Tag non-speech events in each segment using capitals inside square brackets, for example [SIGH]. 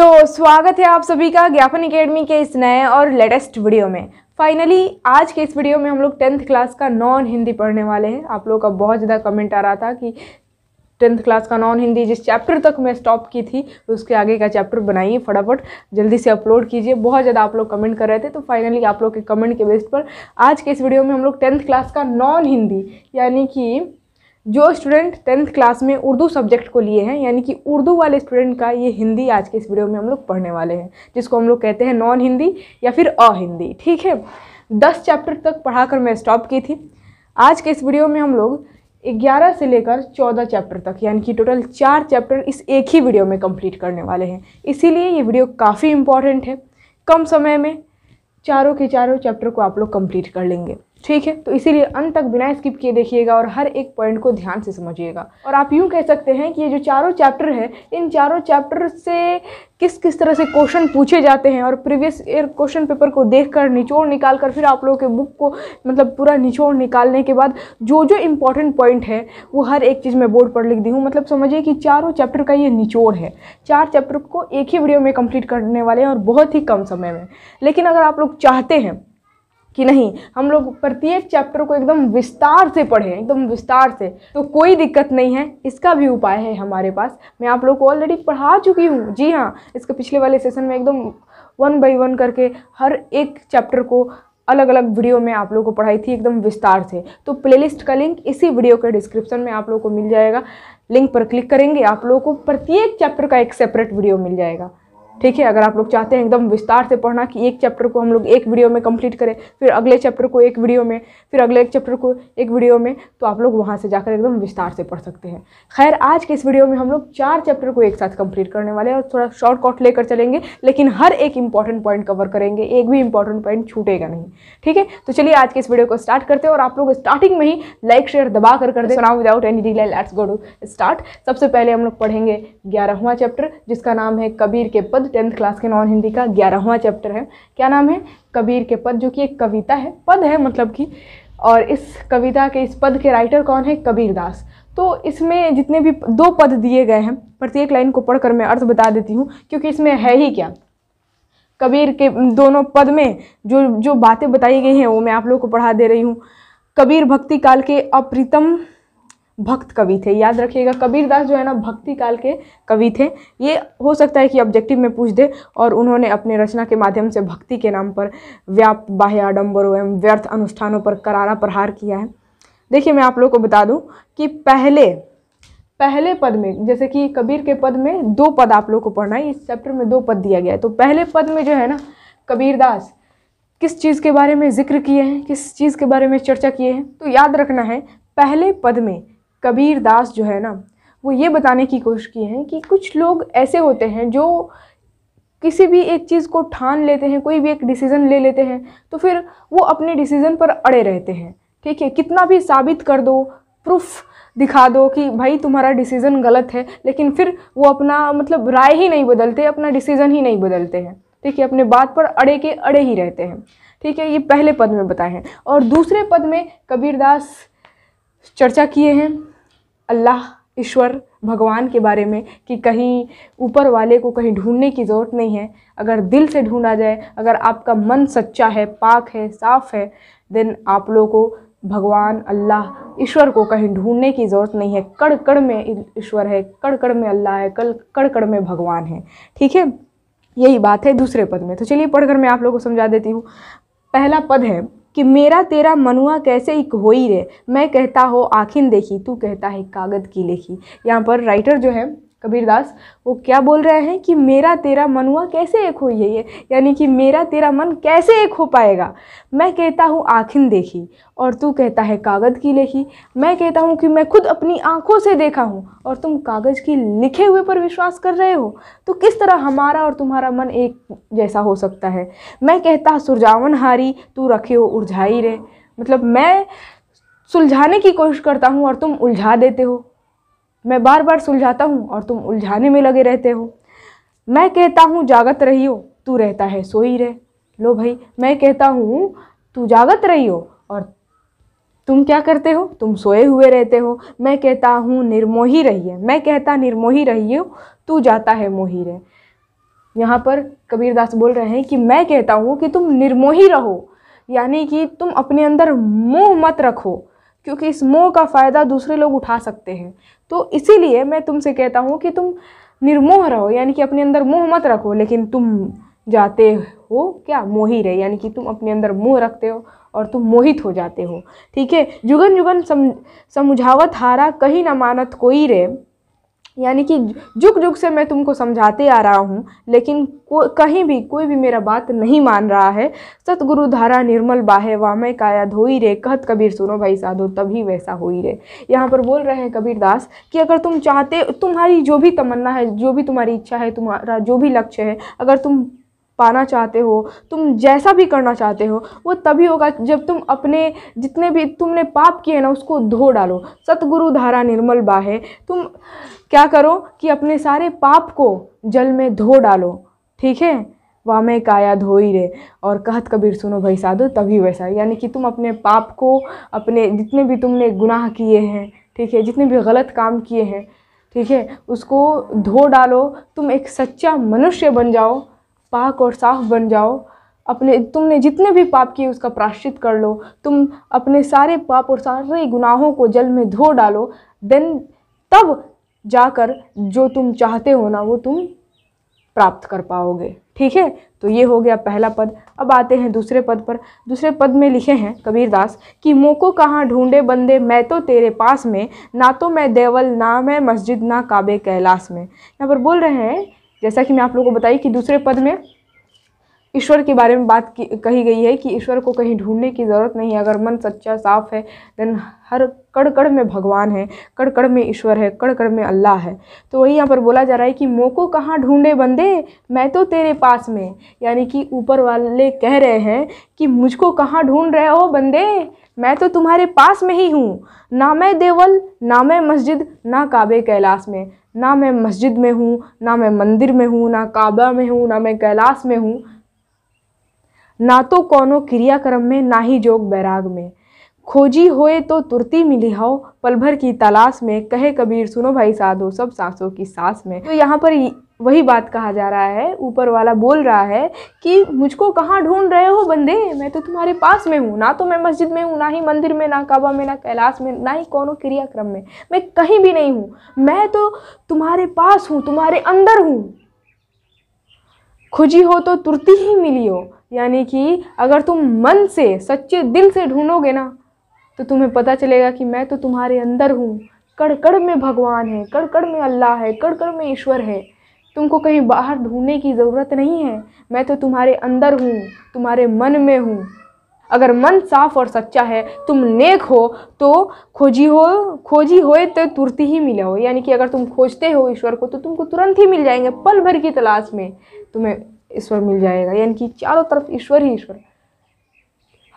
तो स्वागत है आप सभी का ज्ञापन एकेडमी के इस नए और लेटेस्ट वीडियो में फाइनली आज के इस वीडियो में हम लोग टेंथ क्लास का नॉन हिंदी पढ़ने वाले हैं आप लोगों का बहुत ज़्यादा कमेंट आ रहा था कि टेंथ क्लास का नॉन हिंदी जिस चैप्टर तक मैं स्टॉप की थी उसके आगे का चैप्टर बनाइए फटाफट जल्दी से अपलोड कीजिए बहुत ज़्यादा आप लोग कमेंट कर रहे थे तो फाइनली आप लोग के कमेंट के बेस पर आज के इस वीडियो में हम लोग टेंथ क्लास का नॉन हिंदी यानी कि जो स्टूडेंट टेंथ क्लास में उर्दू सब्जेक्ट को लिए हैं यानी कि उर्दू वाले स्टूडेंट का ये हिंदी आज के इस वीडियो में हम लोग पढ़ने वाले हैं जिसको हम लोग कहते हैं नॉन हिंदी या फिर अ हिंदी ठीक है दस चैप्टर तक पढ़ाकर मैं स्टॉप की थी आज के इस वीडियो में हम लोग ग्यारह से लेकर चौदह चैप्टर तक यानी कि टोटल चार चैप्टर इस एक ही वीडियो में कंप्लीट करने वाले हैं इसीलिए ये वीडियो काफ़ी इम्पॉर्टेंट है कम समय में चारों के चारों चैप्टर को आप लोग कंप्लीट कर लेंगे ठीक है तो इसीलिए अंत तक बिना स्किप किए देखिएगा और हर एक पॉइंट को ध्यान से समझिएगा और आप यूँ कह सकते हैं कि ये जो चारों चैप्टर है इन चारों चैप्टर से किस किस तरह से क्वेश्चन पूछे जाते हैं और प्रीवियस ईयर क्वेश्चन पेपर को देखकर निचोड़ निकाल कर फिर आप लोगों के बुक को मतलब पूरा निचोड़ निकालने के बाद जो जो इम्पोर्टेंट पॉइंट है वो हर एक चीज़ में बोर्ड पर लिख दी हूँ मतलब समझिए कि चारों चैप्टर का ये निचोड़ है चार चैप्टर को एक ही वीडियो में कंप्लीट करने वाले हैं और बहुत ही कम समय में लेकिन अगर आप लोग चाहते हैं कि नहीं हम लोग प्रत्येक चैप्टर को एकदम विस्तार से पढ़ें एकदम विस्तार से तो कोई दिक्कत नहीं है इसका भी उपाय है हमारे पास मैं आप लोग को ऑलरेडी पढ़ा चुकी हूँ जी हाँ इसके पिछले वाले सेशन में एकदम वन बाई वन करके हर एक चैप्टर को अलग अलग वीडियो में आप लोगों को पढ़ाई थी एकदम विस्तार से तो प्लेलिस्ट का लिंक इसी वीडियो के डिस्क्रिप्शन में आप लोगों को मिल जाएगा लिंक पर क्लिक करेंगे आप लोगों को प्रत्येक चैप्टर का एक सेपरेट वीडियो मिल जाएगा ठीक है अगर आप लोग चाहते हैं एकदम विस्तार से पढ़ना कि एक चैप्टर को हम लोग एक वीडियो में कंप्लीट करें फिर अगले चैप्टर को एक वीडियो में फिर अगले एक चैप्टर को एक वीडियो में तो आप लोग वहाँ से जाकर एकदम विस्तार से पढ़ सकते हैं खैर आज के इस वीडियो में हम लोग चार चैप्टर को एक साथ कंप्लीट करने वाले हैं और थोड़ा शॉर्टकट लेकर चलेंगे लेकिन हर एक इंपॉर्टेंट पॉइंट कवर करेंगे एक भी इंपॉर्टेंट पॉइंट छूटेगा नहीं ठीक है तो चलिए आज के इस वीडियो को स्टार्ट करते हैं और आप लोग स्टार्टिंग में ही लाइक शेयर दबा कर कर दे सुनाओ विदाउट एनी डी लेट्स गो टू स्टार्ट सबसे पहले हम लोग पढ़ेंगे ग्यारहवा चैप्टर जिसका नाम है कबीर के पद पद टेंथ क्लास के नॉन हिंदी का ग्यारहवा चैप्टर है क्या नाम है कबीर के पद जो कि एक कविता है पद है मतलब कि और इस कविता के इस पद के राइटर कौन है कबीर दास तो इसमें जितने भी दो पद दिए गए हैं प्रत्येक लाइन को पढ़कर मैं अर्थ बता देती हूँ क्योंकि इसमें है ही क्या कबीर के दोनों पद में जो जो बातें बताई गई हैं वो मैं आप लोगों को पढ़ा दे रही हूँ कबीर भक्ति काल के अप्रीतम भक्त कवि थे याद रखिएगा कबीरदास जो है ना भक्ति काल के कवि थे ये हो सकता है कि ऑब्जेक्टिव में पूछ दे और उन्होंने अपने रचना के माध्यम से भक्ति के नाम पर व्याप्त बाह्य आडम्बरों एवं व्यर्थ अनुष्ठानों पर करारा प्रहार किया है देखिए मैं आप लोग को बता दूं कि पहले पहले पद में जैसे कि कबीर के पद में दो पद आप लोग को पढ़ना है इस चैप्टर में दो पद दिया गया है तो पहले पद में जो है ना कबीरदास किस चीज़ के बारे में जिक्र किए हैं किस चीज़ के बारे में चर्चा किए हैं तो याद रखना है पहले पद में कबीर दास जो है ना वो ये बताने की कोशिश की है कि कुछ लोग ऐसे होते हैं जो किसी भी एक चीज़ को ठान लेते हैं कोई भी एक डिसीज़न ले लेते हैं तो फिर वो अपने डिसीज़न पर अड़े रहते हैं ठीक है कितना भी साबित कर दो प्रूफ दिखा दो कि भाई तुम्हारा डिसीज़न गलत है लेकिन फिर वो अपना मतलब राय ही नहीं बदलते अपना डिसीज़न ही नहीं बदलते हैं ठीक है अपने बात पर अड़े के अड़े ही रहते हैं ठीक है ये पहले पद में बताए हैं और दूसरे पद में कबीरदास चर्चा किए हैं अल्लाह ईश्वर भगवान के बारे में कि कहीं ऊपर वाले को कहीं ढूंढने की ज़रूरत नहीं है अगर दिल से ढूंढा जाए अगर आपका मन सच्चा है पाक है साफ़ है देन आप लोगों को भगवान अल्लाह ईश्वर को कहीं ढूंढने की ज़रूरत नहीं है कड़ कड़ में ईश्वर है कड़ कड़ में अल्लाह है कल कड़ कड़ में भगवान है ठीक है यही बात है दूसरे पद में तो चलिए पढ़कर मैं आप लोगों को समझा देती हूँ पहला पद है कि मेरा तेरा मनुआ कैसे एक ही रे मैं कहता हो आखिन देखी तू कहता है कागज़ की लेखी यहाँ पर राइटर जो है कबीरदास वो क्या बोल रहे हैं कि मेरा तेरा मन हुआ कैसे एक हो ये यानी कि मेरा तेरा मन कैसे एक हो पाएगा मैं कहता हूँ आखिन देखी और तू कहता है कागज़ की लिखी मैं कहता हूँ कि मैं खुद अपनी आँखों से देखा हूँ और तुम कागज़ की लिखे हुए पर विश्वास कर रहे हो तो किस तरह हमारा और तुम्हारा मन एक जैसा हो सकता है मैं कहता सुरजावन हारी तू रखे हो उलझाई रे मतलब मैं सुलझाने की कोशिश करता हूँ और तुम उलझा देते हो मैं बार बार सुलझाता हूँ और तुम उलझाने में लगे रहते हो मैं कहता हूँ जागत रही हो तू रहता है सोई रहे लो भाई मैं कहता हूँ तू जागत रही हो और तुम क्या करते हो तुम सोए हुए रहते हो मैं कहता हूँ निर्मोही रहिए मैं कहता निर्मोही रहिए तू जाता है मोही रह यहाँ पर कबीरदास बोल रहे हैं कि मैं कहता हूँ कि तुम निर्मोही रहो यानी कि तुम अपने अंदर मोह मत रखो क्योंकि इस मोह का फ़ायदा दूसरे लोग उठा सकते हैं तो इसीलिए मैं तुमसे कहता हूँ कि तुम निर्मोह रहो यानी कि अपने अंदर मोह मत रखो लेकिन तुम जाते हो क्या मोही रहे यानी कि तुम अपने अंदर मोह रखते हो और तुम मोहित हो जाते हो ठीक है जुगन जुगन सम समझावत हारा कहीं ना मानत कोई रे यानी कि जुग जुग से मैं तुमको समझाते आ रहा हूँ लेकिन को कहीं भी कोई भी मेरा बात नहीं मान रहा है सतगुरु धारा निर्मल बाहे वामय काया धोई रे कहत कबीर सुनो भाई साधो तभी वैसा हो ही रे यहाँ पर बोल रहे हैं कबीर दास कि अगर तुम चाहते तुम्हारी जो भी तमन्ना है जो भी तुम्हारी इच्छा है तुम्हारा जो भी लक्ष्य है अगर तुम पाना चाहते हो तुम जैसा भी करना चाहते हो वो तभी होगा जब तुम अपने जितने भी तुमने पाप किए ना उसको धो डालो सतगुरु धारा निर्मल बाहे तुम क्या करो कि अपने सारे पाप को जल में धो डालो ठीक है वामे काया धोई रे और कहत कबीर सुनो भाई साधु तभी वैसा यानी कि तुम अपने पाप को अपने जितने भी तुमने गुनाह किए हैं ठीक है जितने भी गलत काम किए हैं ठीक है उसको धो डालो तुम एक सच्चा मनुष्य बन जाओ पाक और साफ बन जाओ अपने तुमने जितने भी पाप किए उसका प्राश्चित कर लो तुम अपने सारे पाप और सारे गुनाहों को जल में धो डालो देन तब जाकर जो तुम चाहते हो ना वो तुम प्राप्त कर पाओगे ठीक है तो ये हो गया पहला पद अब आते हैं दूसरे पद पर दूसरे पद में लिखे हैं कबीरदास कि मोको कहाँ ढूंढे बंदे मैं तो तेरे पास में ना तो मैं देवल ना मैं मस्जिद ना काबे कैलाश में यहाँ पर बोल रहे हैं जैसा कि मैं आप लोगों को बताई कि दूसरे पद में ईश्वर के बारे में बात कही गई है कि ईश्वर को कहीं ढूंढने की ज़रूरत नहीं है अगर मन सच्चा साफ है देन हर कड़ कड़ में भगवान है कड़ कड़ में ईश्वर है कड़ कड़ में अल्लाह है तो वही यहाँ पर बोला जा रहा है कि मोको कहाँ ढूंढे बंदे मैं तो तेरे पास में यानी कि ऊपर वाले कह रहे हैं कि मुझको कहाँ ढूंढ रहे हो बंदे मैं तो तुम्हारे पास में ही हूँ ना मैं देवल ना मैं मस्जिद ना काबे कैलाश में ना मैं मस्जिद में हूँ ना मैं मंदिर में हूँ ना काबा में हूँ ना मैं कैलाश में हूँ ना तो कोनो क्रियाक्रम में ना ही जोग बैराग में खोजी होए तो तुरती मिली हो पल भर की तलाश में कहे कबीर सुनो भाई साधो सब सांसों की सांस में तो यहाँ पर वही बात कहा जा रहा है ऊपर वाला बोल रहा है कि मुझको कहाँ ढूंढ रहे हो बंदे मैं तो तुम्हारे पास में हूँ ना तो मैं मस्जिद में हूँ ना ही मंदिर में ना काबा में ना कैलाश में ना ही कोनो क्रियाक्रम में मैं कहीं भी नहीं हूँ मैं तो तुम्हारे पास हूँ तुम्हारे अंदर हूँ खुजी हो तो तुरती ही मिली हो यानी कि अगर तुम मन से सच्चे दिल से ढूंढोगे ना तो तुम्हें पता चलेगा कि मैं तो तुम्हारे अंदर हूँ कड़ कड़ में भगवान है कड़ कड़ में अल्लाह है कड़ कड़ में ईश्वर है तुमको कहीं बाहर ढूंढने की ज़रूरत नहीं है मैं तो तुम्हारे अंदर हूँ तुम्हारे मन में हूँ अगर मन साफ और सच्चा है तुम नेक हो तो खोजी हो खोजी होए तो तुरंत ही मिला हो यानी कि अगर तुम खोजते हो ईश्वर को तो तुमको तुरंत ही मिल जाएंगे पल भर की तलाश में तुम्हें ईश्वर मिल जाएगा यानी कि चारों तरफ ईश्वर ही ईश्वर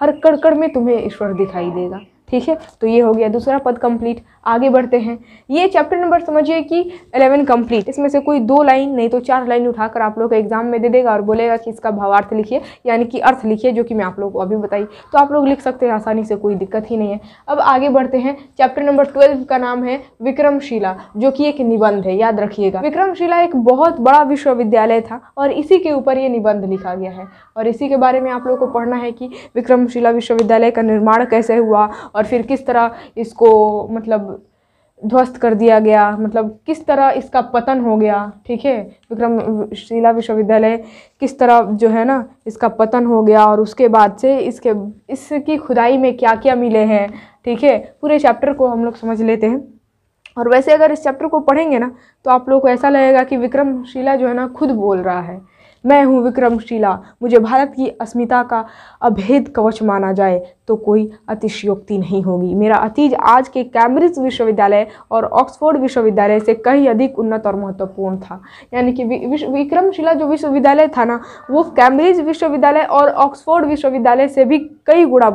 हर कड़कड़ में तुम्हें ईश्वर दिखाई देगा ठीक है तो ये हो गया दूसरा पद कंप्लीट आगे बढ़ते हैं ये चैप्टर नंबर समझिए कि एलेवन कंप्लीट इसमें से कोई दो लाइन नहीं तो चार लाइन उठाकर आप लोग एग्जाम में दे देगा और बोलेगा कि इसका भावार्थ लिखिए यानी कि अर्थ लिखिए जो कि मैं आप लोग को अभी बताई तो आप लोग लिख सकते हैं आसानी से कोई दिक्कत ही नहीं है अब आगे बढ़ते हैं चैप्टर नंबर ट्वेल्व का नाम है विक्रमशिला जो कि एक निबंध है याद रखिएगा विक्रमशिला एक बहुत बड़ा विश्वविद्यालय था और इसी के ऊपर ये निबंध लिखा गया है और इसी के बारे में आप लोग को पढ़ना है कि विक्रमशिला विश्वविद्यालय का निर्माण कैसे हुआ और फिर किस तरह इसको मतलब ध्वस्त कर दिया गया मतलब किस तरह इसका पतन हो गया ठीक है विक्रम शिला विश्वविद्यालय किस तरह जो है ना इसका पतन हो गया और उसके बाद से इसके इसकी खुदाई में क्या क्या मिले हैं ठीक है पूरे चैप्टर को हम लोग समझ लेते हैं और वैसे अगर इस चैप्टर को पढ़ेंगे ना तो आप लोग को ऐसा लगेगा कि विक्रमशिला जो है ना खुद बोल रहा है मैं हूँ विक्रमशिला मुझे भारत की अस्मिता का अभेद कवच माना जाए तो कोई अतिशयोक्ति नहीं होगी मेरा अतीज आज के कैम्ब्रिज विश्वविद्यालय और ऑक्सफोर्ड विश्वविद्यालय से कहीं अधिक उन्नत और महत्वपूर्ण था यानी कि विक्रमशिला जो विश्वविद्यालय था ना वो कैम्ब्रिज विश्वविद्यालय और ऑक्सफोर्ड विश्वविद्यालय से भी कई गुणा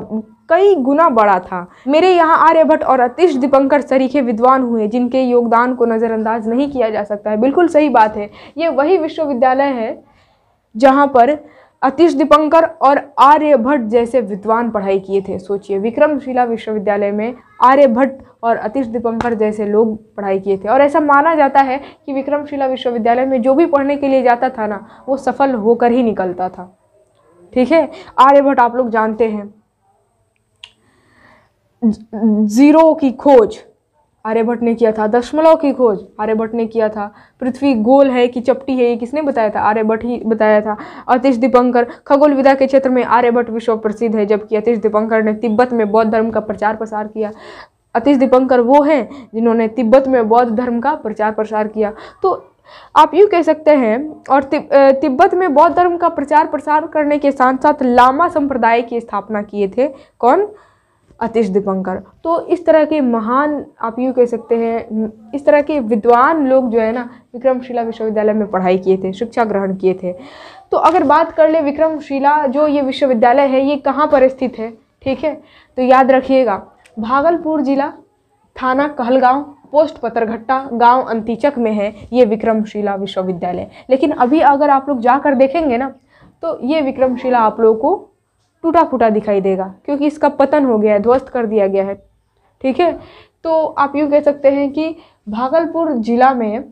कई गुना बड़ा था मेरे यहाँ आर्यभट्ट और अतिश दीपंकर सरीखे विद्वान हुए जिनके योगदान को नज़रअंदाज नहीं किया जा सकता है बिल्कुल सही बात है ये वही विश्वविद्यालय है जहाँ पर अतिश दीपंकर और आर्यभट्ट जैसे विद्वान पढ़ाई किए थे सोचिए विक्रमशिला विश्वविद्यालय में आर्यभट्ट और अतिश दीपंकर जैसे लोग पढ़ाई किए थे और ऐसा माना जाता है कि विक्रमशिला विश्वविद्यालय में जो भी पढ़ने के लिए जाता था ना वो सफल होकर ही निकलता था ठीक है आर्यभट्ट आप लोग जानते हैं जीरो की खोज आर्यभट्ट ने किया था दशमलव की खोज आर्यभट्ट ने किया था पृथ्वी गोल है कि चपटी है ये किसने बताया था आर्यभट्ट ही बताया था अतिश दीपंकर खगोल विदा के क्षेत्र में आर्यभट्ट विश्व प्रसिद्ध है जबकि अतिश दीपंकर ने तिब्बत में बौद्ध धर्म का प्रचार प्रसार किया अतिश दीपंकर वो हैं जिन्होंने तिब्बत में बौद्ध धर्म का प्रचार प्रसार किया तो आप यूँ कह सकते हैं और तिब्बत में बौद्ध धर्म का प्रचार प्रसार करने के साथ साथ लामा संप्रदाय की स्थापना किए थे कौन अतिश दीपंकर तो इस तरह के महान आप यूँ कह सकते हैं इस तरह के विद्वान लोग जो है ना विक्रमशिला विश्वविद्यालय में पढ़ाई किए थे शिक्षा ग्रहण किए थे तो अगर बात कर ले विक्रमशिला जो ये विश्वविद्यालय है ये कहाँ पर स्थित है ठीक है तो याद रखिएगा भागलपुर जिला थाना कहलगांव पोस्ट पतरघट्टा गांव अंतिचक में है ये विक्रमशिला विश्वविद्यालय लेकिन अभी अगर आप लोग जाकर देखेंगे ना तो ये विक्रमशिला आप लोगों को टूटा फूटा दिखाई देगा क्योंकि इसका पतन हो गया है ध्वस्त कर दिया गया है ठीक है तो आप यूँ कह सकते हैं कि भागलपुर ज़िला में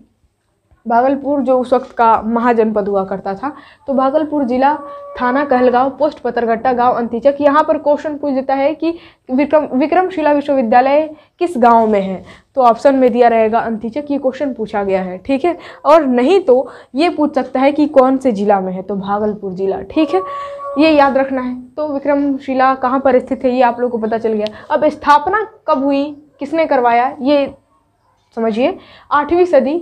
भागलपुर जो उस वक्त का महाजनपद हुआ करता था तो भागलपुर जिला थाना कहलगांव पोस्ट पतरघट्टा गांव अंतिचक यहाँ पर क्वेश्चन पूछ देता है कि विक्रम विक्रमशिला विश्वविद्यालय किस गांव में है तो ऑप्शन में दिया रहेगा अंतिचक ये क्वेश्चन पूछा गया है ठीक है और नहीं तो ये पूछ सकता है कि कौन से ज़िला में है तो भागलपुर ज़िला ठीक है ये याद रखना है तो विक्रमशिला कहाँ पर स्थित है ये आप लोग को पता चल गया अब स्थापना कब हुई किसने करवाया ये समझिए आठवीं सदी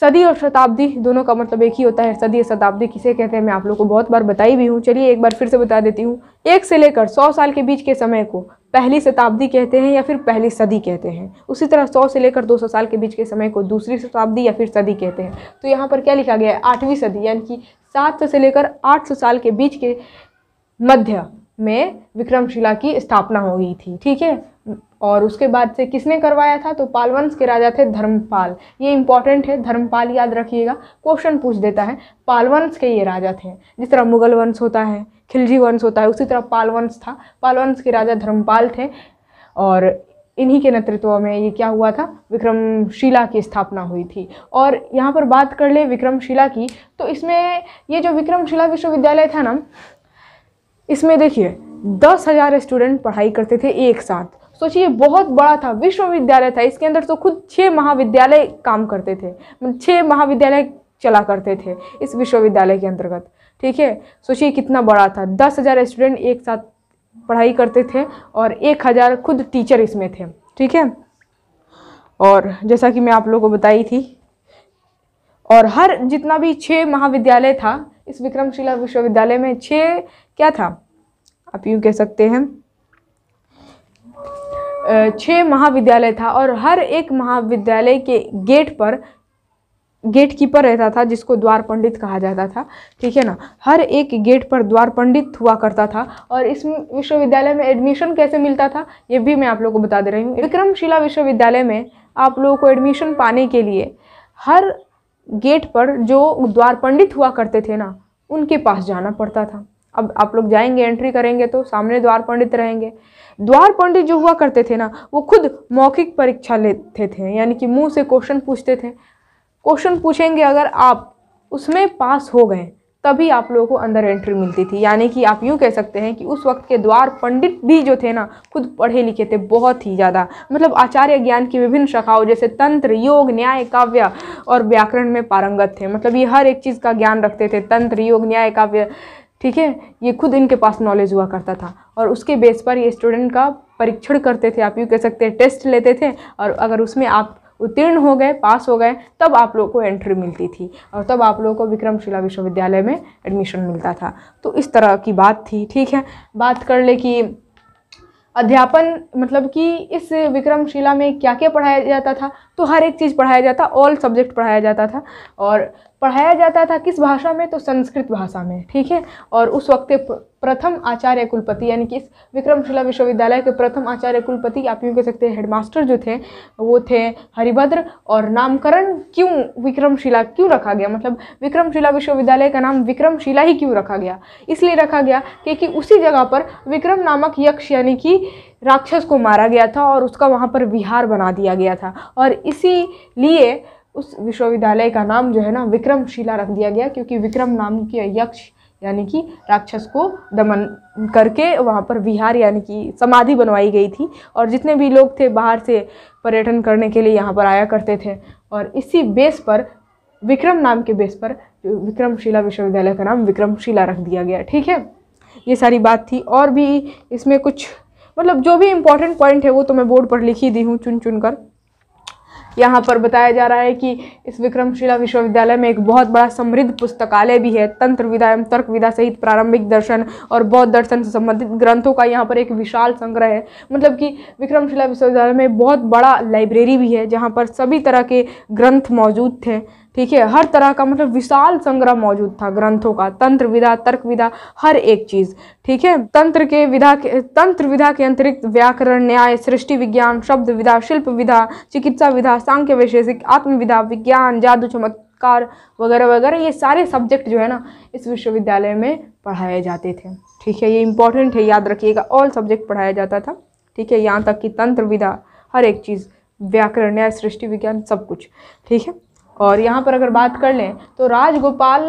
सदी और शताब्दी दोनों का मतलब एक ही होता है सदी और शताब्दी किसे कहते हैं मैं आप लोग को बहुत बार बताई भी हूँ चलिए एक बार फिर से बता देती हूँ एक से लेकर सौ साल के बीच के समय को पहली शताब्दी कहते हैं या फिर पहली सदी कहते हैं उसी तरह सौ से लेकर दो सौ साल के बीच के समय को दूसरी शताब्दी या फिर सदी कहते हैं तो यहाँ पर क्या लिखा गया है आठवीं सदी यानी कि सात सौ से लेकर आठ सौ साल के बीच के मध्य में विक्रमशिला की स्थापना हो गई थी ठीक है और उसके बाद से किसने करवाया था तो पालवंश के राजा थे धर्मपाल ये इंपॉर्टेंट है धर्मपाल याद रखिएगा क्वेश्चन पूछ देता है पालवंश के ये राजा थे जिस तरह मुगल वंश होता है खिलजी वंश होता है उसी तरह पालवंश था पालवंश के राजा धर्मपाल थे और इन्हीं के नेतृत्व में ये क्या हुआ था विक्रमशिला की स्थापना हुई थी और यहाँ पर बात कर ले विक्रमशिला की तो इसमें ये जो विक्रमशिला विश्वविद्यालय था ना इसमें देखिए दस हज़ार स्टूडेंट पढ़ाई करते थे एक साथ सोचिए बहुत बड़ा था विश्वविद्यालय था इसके अंदर तो खुद छः महाविद्यालय काम करते थे मतलब छः महाविद्यालय चला करते थे इस विश्वविद्यालय के अंतर्गत ठीक है सोचिए कितना बड़ा था दस हज़ार स्टूडेंट एक साथ पढ़ाई करते थे और एक हज़ार खुद टीचर इसमें थे ठीक है और जैसा कि मैं आप लोगों को बताई थी और हर जितना भी छः महाविद्यालय था इस विक्रमशिला विश्वविद्यालय में छः क्या था आप यूँ कह सकते हैं छः महाविद्यालय था और हर एक महाविद्यालय के गेट पर गेट कीपर रहता था जिसको द्वार पंडित कहा जाता था ठीक है ना हर एक गेट पर द्वार पंडित हुआ करता था और इस विश्वविद्यालय में एडमिशन कैसे मिलता था ये भी मैं आप लोगों को बता दे रही हूँ विक्रमशिला विश्वविद्यालय में आप लोगों को एडमिशन पाने के लिए हर गेट पर जो द्वार पंडित हुआ करते थे ना उनके पास जाना पड़ता था अब आप लोग जाएंगे एंट्री करेंगे तो सामने द्वार पंडित रहेंगे द्वार पंडित जो हुआ करते थे ना वो खुद मौखिक परीक्षा लेते थे यानी कि मुंह से क्वेश्चन पूछते थे क्वेश्चन पूछेंगे अगर आप उसमें पास हो गए तभी आप लोगों को अंदर एंट्री मिलती थी यानी कि आप यूँ कह सकते हैं कि उस वक्त के द्वार पंडित भी जो थे ना खुद पढ़े लिखे थे बहुत ही ज़्यादा मतलब आचार्य ज्ञान की विभिन्न शाखाओं जैसे तंत्र योग न्याय काव्य और व्याकरण में पारंगत थे मतलब ये हर एक चीज़ का ज्ञान रखते थे तंत्र योग न्याय काव्य ठीक है ये खुद इनके पास नॉलेज हुआ करता था और उसके बेस पर ये स्टूडेंट का परीक्षण करते थे आप यूँ कह सकते हैं टेस्ट लेते थे और अगर उसमें आप उत्तीर्ण हो गए पास हो गए तब आप लोगों को एंट्री मिलती थी और तब आप लोगों को विक्रमशिला विश्वविद्यालय में एडमिशन मिलता था तो इस तरह की बात थी ठीक है बात कर ले कि अध्यापन मतलब कि इस विक्रमशिला में क्या क्या पढ़ाया जाता था तो हर एक चीज़ पढ़ाया जाता ऑल सब्जेक्ट पढ़ाया जाता था और पढ़ाया जाता था किस भाषा में तो संस्कृत भाषा में ठीक है और उस वक्त प्रथम आचार्य कुलपति यानी कि इस विक्रमशिला विश्वविद्यालय के प्रथम आचार्य कुलपति आप यूँ कह सकते हैं हेडमास्टर जो थे वो थे हरिभद्र और नामकरण क्यों विक्रमशिला क्यों रखा गया मतलब विक्रमशिला विश्वविद्यालय का नाम विक्रमशिला ही क्यों रखा गया इसलिए रखा गया क्योंकि उसी जगह पर विक्रम नामक यक्ष यानी कि राक्षस को मारा गया था और उसका वहाँ पर विहार बना दिया गया था और इसी लिए उस विश्वविद्यालय का नाम जो है ना विक्रमशिला रख दिया गया क्योंकि विक्रम नाम की यक्ष यानी कि राक्षस को दमन करके वहाँ पर विहार यानी कि समाधि बनवाई गई थी और जितने भी लोग थे बाहर से पर्यटन करने के लिए यहाँ पर आया करते थे और इसी बेस पर विक्रम नाम के बेस पर विक्रमशिला विश्वविद्यालय का नाम विक्रमशिला रख दिया गया ठीक है ये सारी बात थी और भी इसमें कुछ मतलब जो भी इम्पोर्टेंट पॉइंट है वो तो मैं बोर्ड पर लिख ही दी हूँ चुन चुन कर यहाँ पर बताया जा रहा है कि इस विक्रमशिला विश्वविद्यालय में एक बहुत बड़ा समृद्ध पुस्तकालय भी है तंत्र विधा एवं तर्क विधा सहित प्रारंभिक दर्शन और बौद्ध दर्शन से संबंधित ग्रंथों का यहाँ पर एक विशाल संग्रह है मतलब कि विक्रमशिला विश्वविद्यालय में बहुत बड़ा लाइब्रेरी भी है जहाँ पर सभी तरह के ग्रंथ मौजूद थे ठीक है हर तरह का मतलब विशाल संग्रह मौजूद था ग्रंथों का तंत्र विधा तर्क विधा हर एक चीज ठीक है तंत्र के विधा के तंत्र विधा के अंतरिक्त व्याकरण न्याय सृष्टि विज्ञान शब्द विधा शिल्प विधा चिकित्सा विधा सांख्य वैशेषिक आत्मविधा विज्ञान जादू चमत्कार वगैरह वगैरह ये सारे सब्जेक्ट जो है ना इस विश्वविद्यालय में पढ़ाए जाते थे ठीक है ये इंपॉर्टेंट है याद रखिएगा ऑल सब्जेक्ट पढ़ाया जाता था ठीक है यहाँ तक कि तंत्र विधा हर एक चीज़ व्याकरण न्याय सृष्टि विज्ञान सब कुछ ठीक है और यहाँ पर अगर बात कर लें तो राजगोपाल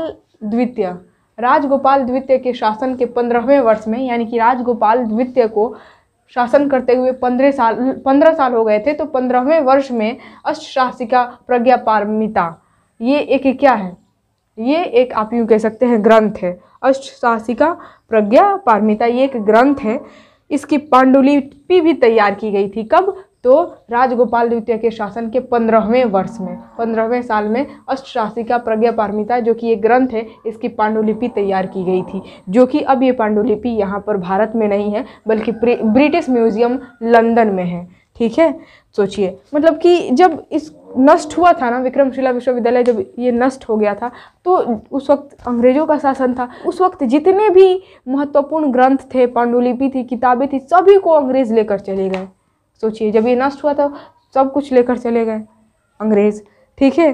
द्वितीय राजगोपाल द्वितीय के शासन के पंद्रहवें वर्ष में यानी कि राजगोपाल द्वितीय को शासन करते हुए पंद्रह साल पंद्रह साल हो गए थे तो पंद्रहवें वर्ष में अष्टशासिका प्रज्ञा पारमिता ये एक क्या है ये एक आप यूँ कह सकते हैं ग्रंथ है अष्टशासिका प्रज्ञा पारमिता ये एक ग्रंथ है इसकी पांडुलिपि भी तैयार की गई थी कब तो राजगोपाल द्वितीय के शासन के पंद्रहवें वर्ष में पंद्रहवें साल में अष्टराशि का प्रज्ञा पारमिता जो कि एक ग्रंथ है इसकी पांडुलिपि तैयार की गई थी जो कि अब ये पांडुलिपि यहाँ पर भारत में नहीं है बल्कि ब्रिटिश म्यूजियम लंदन में है ठीक है सोचिए मतलब कि जब इस नष्ट हुआ था ना विक्रमशिला विश्वविद्यालय जब ये नष्ट हो गया था तो उस वक्त अंग्रेजों का शासन था उस वक्त जितने भी महत्वपूर्ण ग्रंथ थे पांडुलिपि थी किताबें थी सभी को अंग्रेज लेकर चले गए सोचिए जब ये नष्ट हुआ था सब कुछ लेकर चले गए अंग्रेज़ ठीक है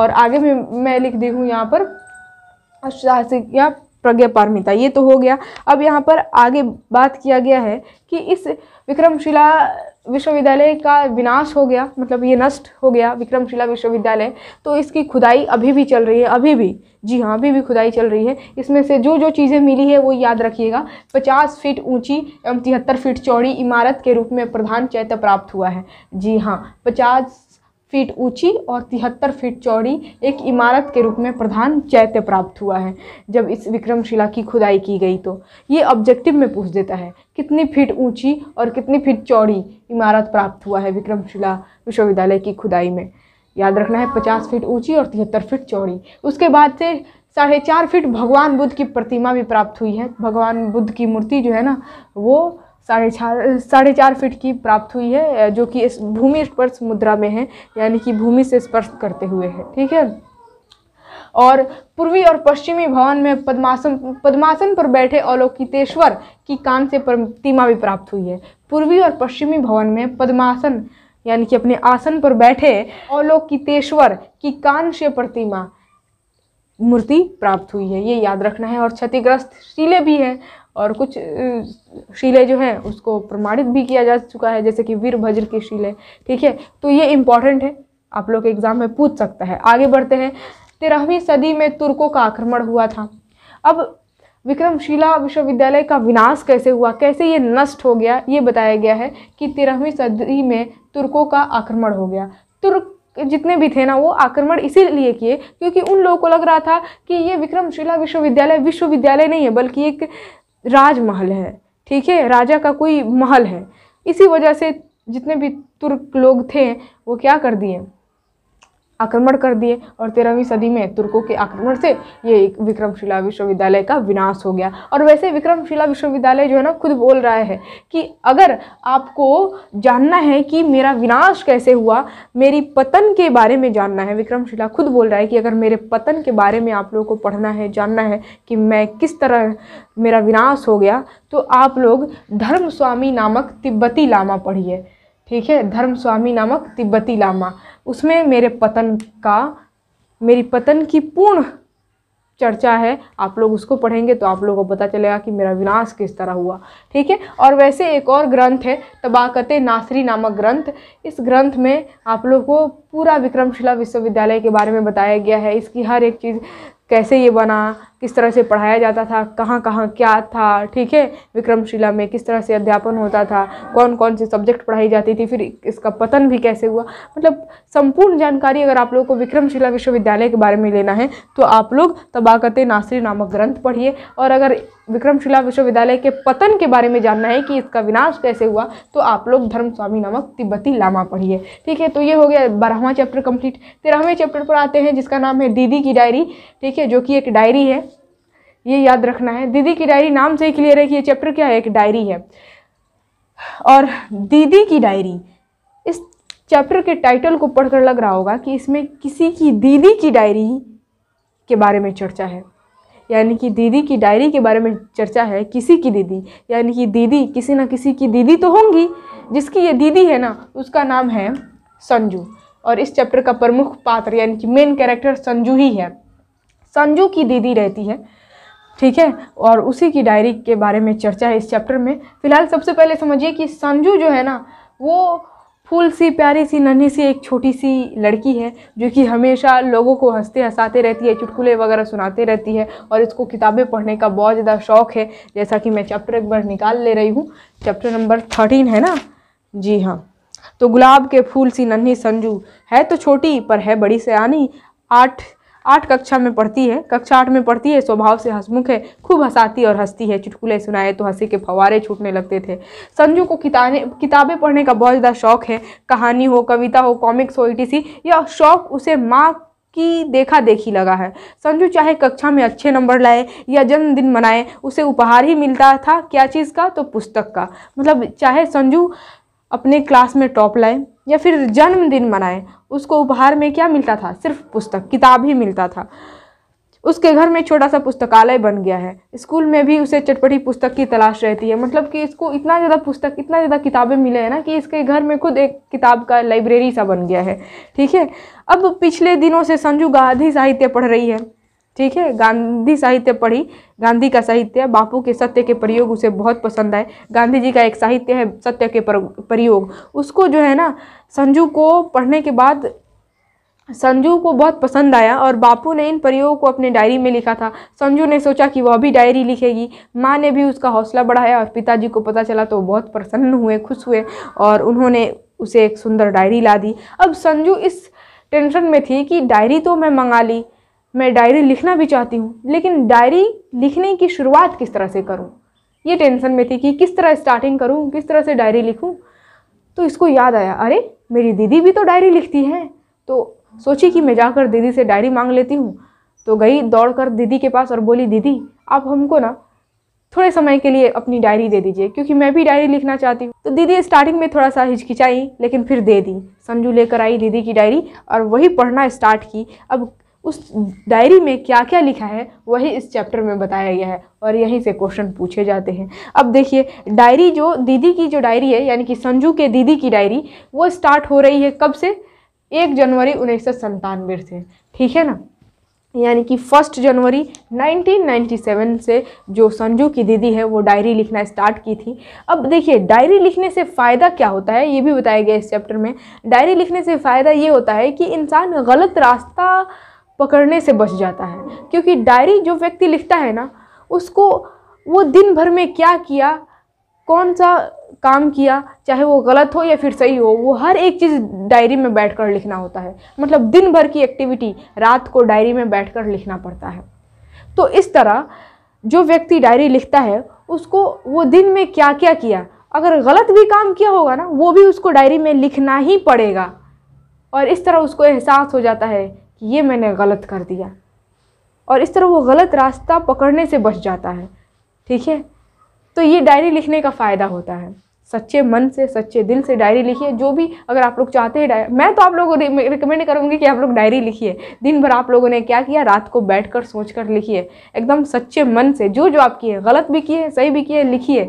और आगे भी मैं लिख दी हूँ यहाँ पर साहसिक या प्रज्ञा पारमिता ये तो हो गया अब यहाँ पर आगे बात किया गया है कि इस विक्रमशिला विश्वविद्यालय का विनाश हो गया मतलब ये नष्ट हो गया विक्रमशिला विश्वविद्यालय तो इसकी खुदाई अभी भी चल रही है अभी भी जी हाँ अभी भी खुदाई चल रही है इसमें से जो जो चीज़ें मिली है वो याद रखिएगा 50 फीट ऊंची एवं तिहत्तर फीट चौड़ी इमारत के रूप में प्रधान चैत्य प्राप्त हुआ है जी हाँ 50 फीट ऊंची और तिहत्तर फीट चौड़ी एक इमारत के रूप में प्रधान चैत्य प्राप्त हुआ है जब इस विक्रमशिला की खुदाई की गई तो ये ऑब्जेक्टिव में पूछ देता है कितनी फीट ऊंची और कितनी फीट चौड़ी इमारत प्राप्त हुआ है विक्रमशिला विश्वविद्यालय की खुदाई में याद रखना है पचास फीट ऊंची और तिहत्तर फीट चौड़ी उसके बाद से साढ़े चार फीट भगवान बुद्ध की प्रतिमा भी प्राप्त हुई है भगवान बुद्ध की मूर्ति जो है ना वो साढ़े चार साढ़े चार फीट की प्राप्त हुई है जो कि इस भूमि स्पर्श मुद्रा में है यानी कि भूमि से स्पर्श करते हुए है ठीक है और पूर्वी और पश्चिमी भवन में पद्मासन पद्मासन पर बैठे अवलोकितेश्वर की कान से प्रतिमा भी प्राप्त हुई है पूर्वी और पश्चिमी भवन में पद्मासन यानी कि अपने आसन पर बैठे अवलोकितेश्वर की कान से प्रतिमा मूर्ति प्राप्त हुई है ये याद रखना है और क्षतिग्रस्त शिले भी हैं और कुछ शिले जो हैं उसको प्रमाणित भी किया जा चुका है जैसे कि वीरभज्र की शिले ठीक है तो ये इम्पॉर्टेंट है आप लोग एग्ज़ाम में पूछ सकता है आगे बढ़ते हैं तेरहवीं सदी में तुर्कों का आक्रमण हुआ था अब विक्रमशिला विश्वविद्यालय का विनाश कैसे हुआ कैसे ये नष्ट हो गया ये बताया गया है कि तेरहवीं सदी में तुर्कों का आक्रमण हो गया तुर्क जितने भी थे ना वो आक्रमण इसीलिए किए क्योंकि उन लोगों को लग रहा था कि ये विक्रमशिला विश्वविद्यालय विश्वविद्यालय नहीं है बल्कि एक राजमहल है ठीक है राजा का कोई महल है इसी वजह से जितने भी तुर्क लोग थे वो क्या कर दिए आक्रमण कर दिए और तेरहवीं सदी में तुर्कों के आक्रमण से ये एक विक्रमशिला विश्वविद्यालय का विनाश हो गया और वैसे विक्रमशिला विश्वविद्यालय जो है ना खुद बोल रहा है कि अगर आपको जानना है कि मेरा विनाश कैसे हुआ मेरी पतन के बारे में जानना है विक्रमशिला खुद बोल रहा है कि अगर मेरे पतन के बारे में आप लोगों को पढ़ना है जानना है कि मैं किस तरह मेरा विनाश हो गया तो आप लोग धर्म स्वामी नामक तिब्बती लामा पढ़िए ठीक है धर्म स्वामी नामक तिब्बती लामा उसमें मेरे पतन का मेरी पतन की पूर्ण चर्चा है आप लोग उसको पढ़ेंगे तो आप लोगों को पता चलेगा कि मेरा विनाश किस तरह हुआ ठीक है और वैसे एक और ग्रंथ है तबाकत नासरी नामक ग्रंथ इस ग्रंथ में आप लोगों को पूरा विक्रमशिला विश्वविद्यालय के बारे में बताया गया है इसकी हर एक चीज़ कैसे ये बना किस तरह से पढ़ाया जाता था कहाँ कहाँ क्या था ठीक है विक्रमशिला में किस तरह से अध्यापन होता था कौन कौन से सब्जेक्ट पढ़ाई जाती थी फिर इसका पतन भी कैसे हुआ मतलब संपूर्ण जानकारी अगर आप लोगों को विक्रमशिला विश्वविद्यालय के बारे में लेना है तो आप लोग तबाकत नासरी नामक ग्रंथ पढ़िए और अगर विक्रमशिला विश्वविद्यालय के पतन के बारे में जानना है कि इसका विनाश कैसे हुआ तो आप लोग धर्मस्वामी नामक तिब्बती लामा पढ़िए ठीक है तो ये हो गया बारहवा चैप्टर कंप्लीट तेरहवें चैप्टर पर आते हैं जिसका नाम है दीदी की डायरी ठीक ठीक है जो कि एक डायरी है ये याद रखना है दीदी की डायरी नाम से ही क्लियर है कि ये चैप्टर क्या है एक डायरी है और दीदी की डायरी इस चैप्टर के टाइटल को पढ़कर लग रहा होगा कि इसमें किसी की दीदी की डायरी के बारे में चर्चा है यानी कि दीदी की डायरी के बारे में चर्चा है किसी की दीदी यानी कि दीदी किसी ना किसी की दीदी तो होंगी जिसकी ये दीदी है ना उसका नाम है संजू और इस चैप्टर का प्रमुख पात्र यानी कि मेन कैरेक्टर संजू ही है संजू की दीदी रहती है ठीक है और उसी की डायरी के बारे में चर्चा है इस चैप्टर में फिलहाल सबसे पहले समझिए कि संजू जो है ना वो फूल सी प्यारी सी नन्ही सी एक छोटी सी लड़की है जो कि हमेशा लोगों को हंसते हंसाते रहती है चुटकुले वगैरह सुनाते रहती है और इसको किताबें पढ़ने का बहुत ज़्यादा शौक़ है जैसा कि मैं चैप्टर एक बार निकाल ले रही हूँ चैप्टर नंबर थर्टीन है ना जी हाँ तो गुलाब के फूल सी नन्ही संजू है तो छोटी पर है बड़ी सयानी आठ आठ कक्षा में पढ़ती है कक्षा आठ में पढ़ती है स्वभाव से हंसमुख है खूब हंसाती और हंसती है चुटकुले सुनाए तो हंसी के फवारे छूटने लगते थे संजू को किताने किताबें पढ़ने का बहुत ज़्यादा शौक है कहानी हो कविता हो कॉमिक्स हो ई यह शौक उसे माँ की देखा देखी लगा है संजू चाहे कक्षा में अच्छे नंबर लाए या जन्मदिन मनाए उसे उपहार ही मिलता था क्या चीज़ का तो पुस्तक का मतलब चाहे संजू अपने क्लास में टॉप लाए या फिर जन्मदिन मनाए उसको उपहार में क्या मिलता था सिर्फ पुस्तक किताब ही मिलता था उसके घर में छोटा सा पुस्तकालय बन गया है स्कूल में भी उसे चटपटी पुस्तक की तलाश रहती है मतलब कि इसको इतना ज़्यादा पुस्तक इतना ज़्यादा किताबें मिले हैं ना कि इसके घर में खुद एक किताब का लाइब्रेरी सा बन गया है ठीक है अब पिछले दिनों से संजू गांधी साहित्य पढ़ रही है ठीक है गांधी साहित्य पढ़ी गांधी का साहित्य बापू के सत्य के प्रयोग उसे बहुत पसंद आए गांधी जी का एक साहित्य है सत्य के प्रयोग उसको जो है ना संजू को पढ़ने के बाद संजू को बहुत पसंद आया और बापू ने इन प्रयोगों को अपने डायरी में लिखा था संजू ने सोचा कि वह भी डायरी लिखेगी माँ ने भी उसका हौसला बढ़ाया और पिताजी को पता चला तो बहुत प्रसन्न हुए खुश हुए और उन्होंने उसे एक सुंदर डायरी ला दी अब संजू इस टेंशन में थी कि डायरी तो मैं मंगा ली मैं डायरी लिखना भी चाहती हूँ लेकिन डायरी लिखने की शुरुआत किस तरह से करूँ ये टेंशन में थी कि किस तरह स्टार्टिंग करूँ किस तरह से डायरी लिखूँ तो इसको याद आया अरे मेरी दीदी भी तो डायरी लिखती है तो सोची कि मैं जाकर दीदी से डायरी मांग लेती हूँ तो गई दौड़कर दीदी के पास और बोली दीदी आप हमको ना थोड़े समय के लिए अपनी डायरी दे दीजिए क्योंकि मैं भी डायरी लिखना चाहती हूँ तो दीदी स्टार्टिंग में थोड़ा सा हिचकिचाई लेकिन फिर दे दी संजू लेकर आई दीदी की डायरी और वही पढ़ना स्टार्ट की अब उस डायरी में क्या क्या लिखा है वही इस चैप्टर में बताया गया है और यहीं से क्वेश्चन पूछे जाते हैं अब देखिए डायरी जो दीदी की जो डायरी है यानी कि संजू के दीदी की डायरी वो स्टार्ट हो रही है कब से एक जनवरी उन्नीस से ठीक है ना यानी कि फर्स्ट जनवरी 1997 से जो संजू की दीदी है वो डायरी लिखना स्टार्ट की थी अब देखिए डायरी लिखने से फ़ायदा क्या होता है ये भी बताया गया इस चैप्टर में डायरी लिखने से फ़ायदा ये होता है कि इंसान गलत रास्ता पकड़ने से बच जाता है क्योंकि डायरी जो व्यक्ति लिखता है ना उसको वो दिन भर में क्या किया कौन सा काम किया चाहे वो गलत हो या फिर सही हो वो हर एक चीज़ डायरी में बैठकर लिखना होता है मतलब दिन भर की एक्टिविटी रात को डायरी में बैठकर लिखना पड़ता है तो इस तरह जो व्यक्ति डायरी लिखता है उसको वो दिन में क्या क्या किया अगर गलत भी काम किया होगा ना वो भी उसको डायरी में लिखना ही पड़ेगा और इस तरह उसको एहसास हो जाता है कि ये मैंने गलत कर दिया और इस तरह वो गलत रास्ता पकड़ने से बच जाता है ठीक है तो ये डायरी लिखने का फ़ायदा होता है सच्चे मन से सच्चे दिल से डायरी लिखिए जो भी अगर आप लोग चाहते हैं डायरी मैं तो आप लोगों को रिकमेंड करूँगी कि आप लोग डायरी लिखिए दिन भर आप लोगों ने क्या किया रात को बैठ कर सोच कर लिखिए एकदम सच्चे मन से जो जो आप किए गलत भी किए सही भी किए लिखिए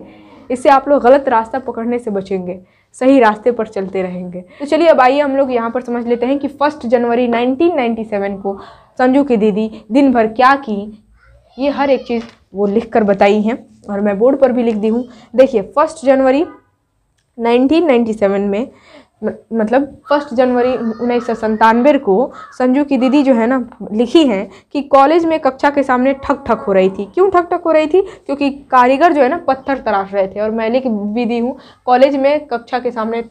इससे आप लोग गलत रास्ता पकड़ने से बचेंगे सही रास्ते पर चलते रहेंगे तो चलिए अब आइए हम लोग यहाँ पर समझ लेते हैं कि फर्स्ट जनवरी 1997 को संजू की दीदी दिन भर क्या की ये हर एक चीज़ वो लिख कर बताई हैं और मैं बोर्ड पर भी लिख दी हूँ देखिए फर्स्ट जनवरी 1997 में मतलब फर्स्ट जनवरी उन्नीस सौ संतानवे को संजू की दीदी जो है ना लिखी है कि कॉलेज में कक्षा के सामने ठक ठक हो रही थी क्यों ठक ठक हो रही थी क्योंकि कारीगर जो है ना पत्थर तराश रहे थे और मैं लिख भी दी हूँ कॉलेज में कक्षा के सामने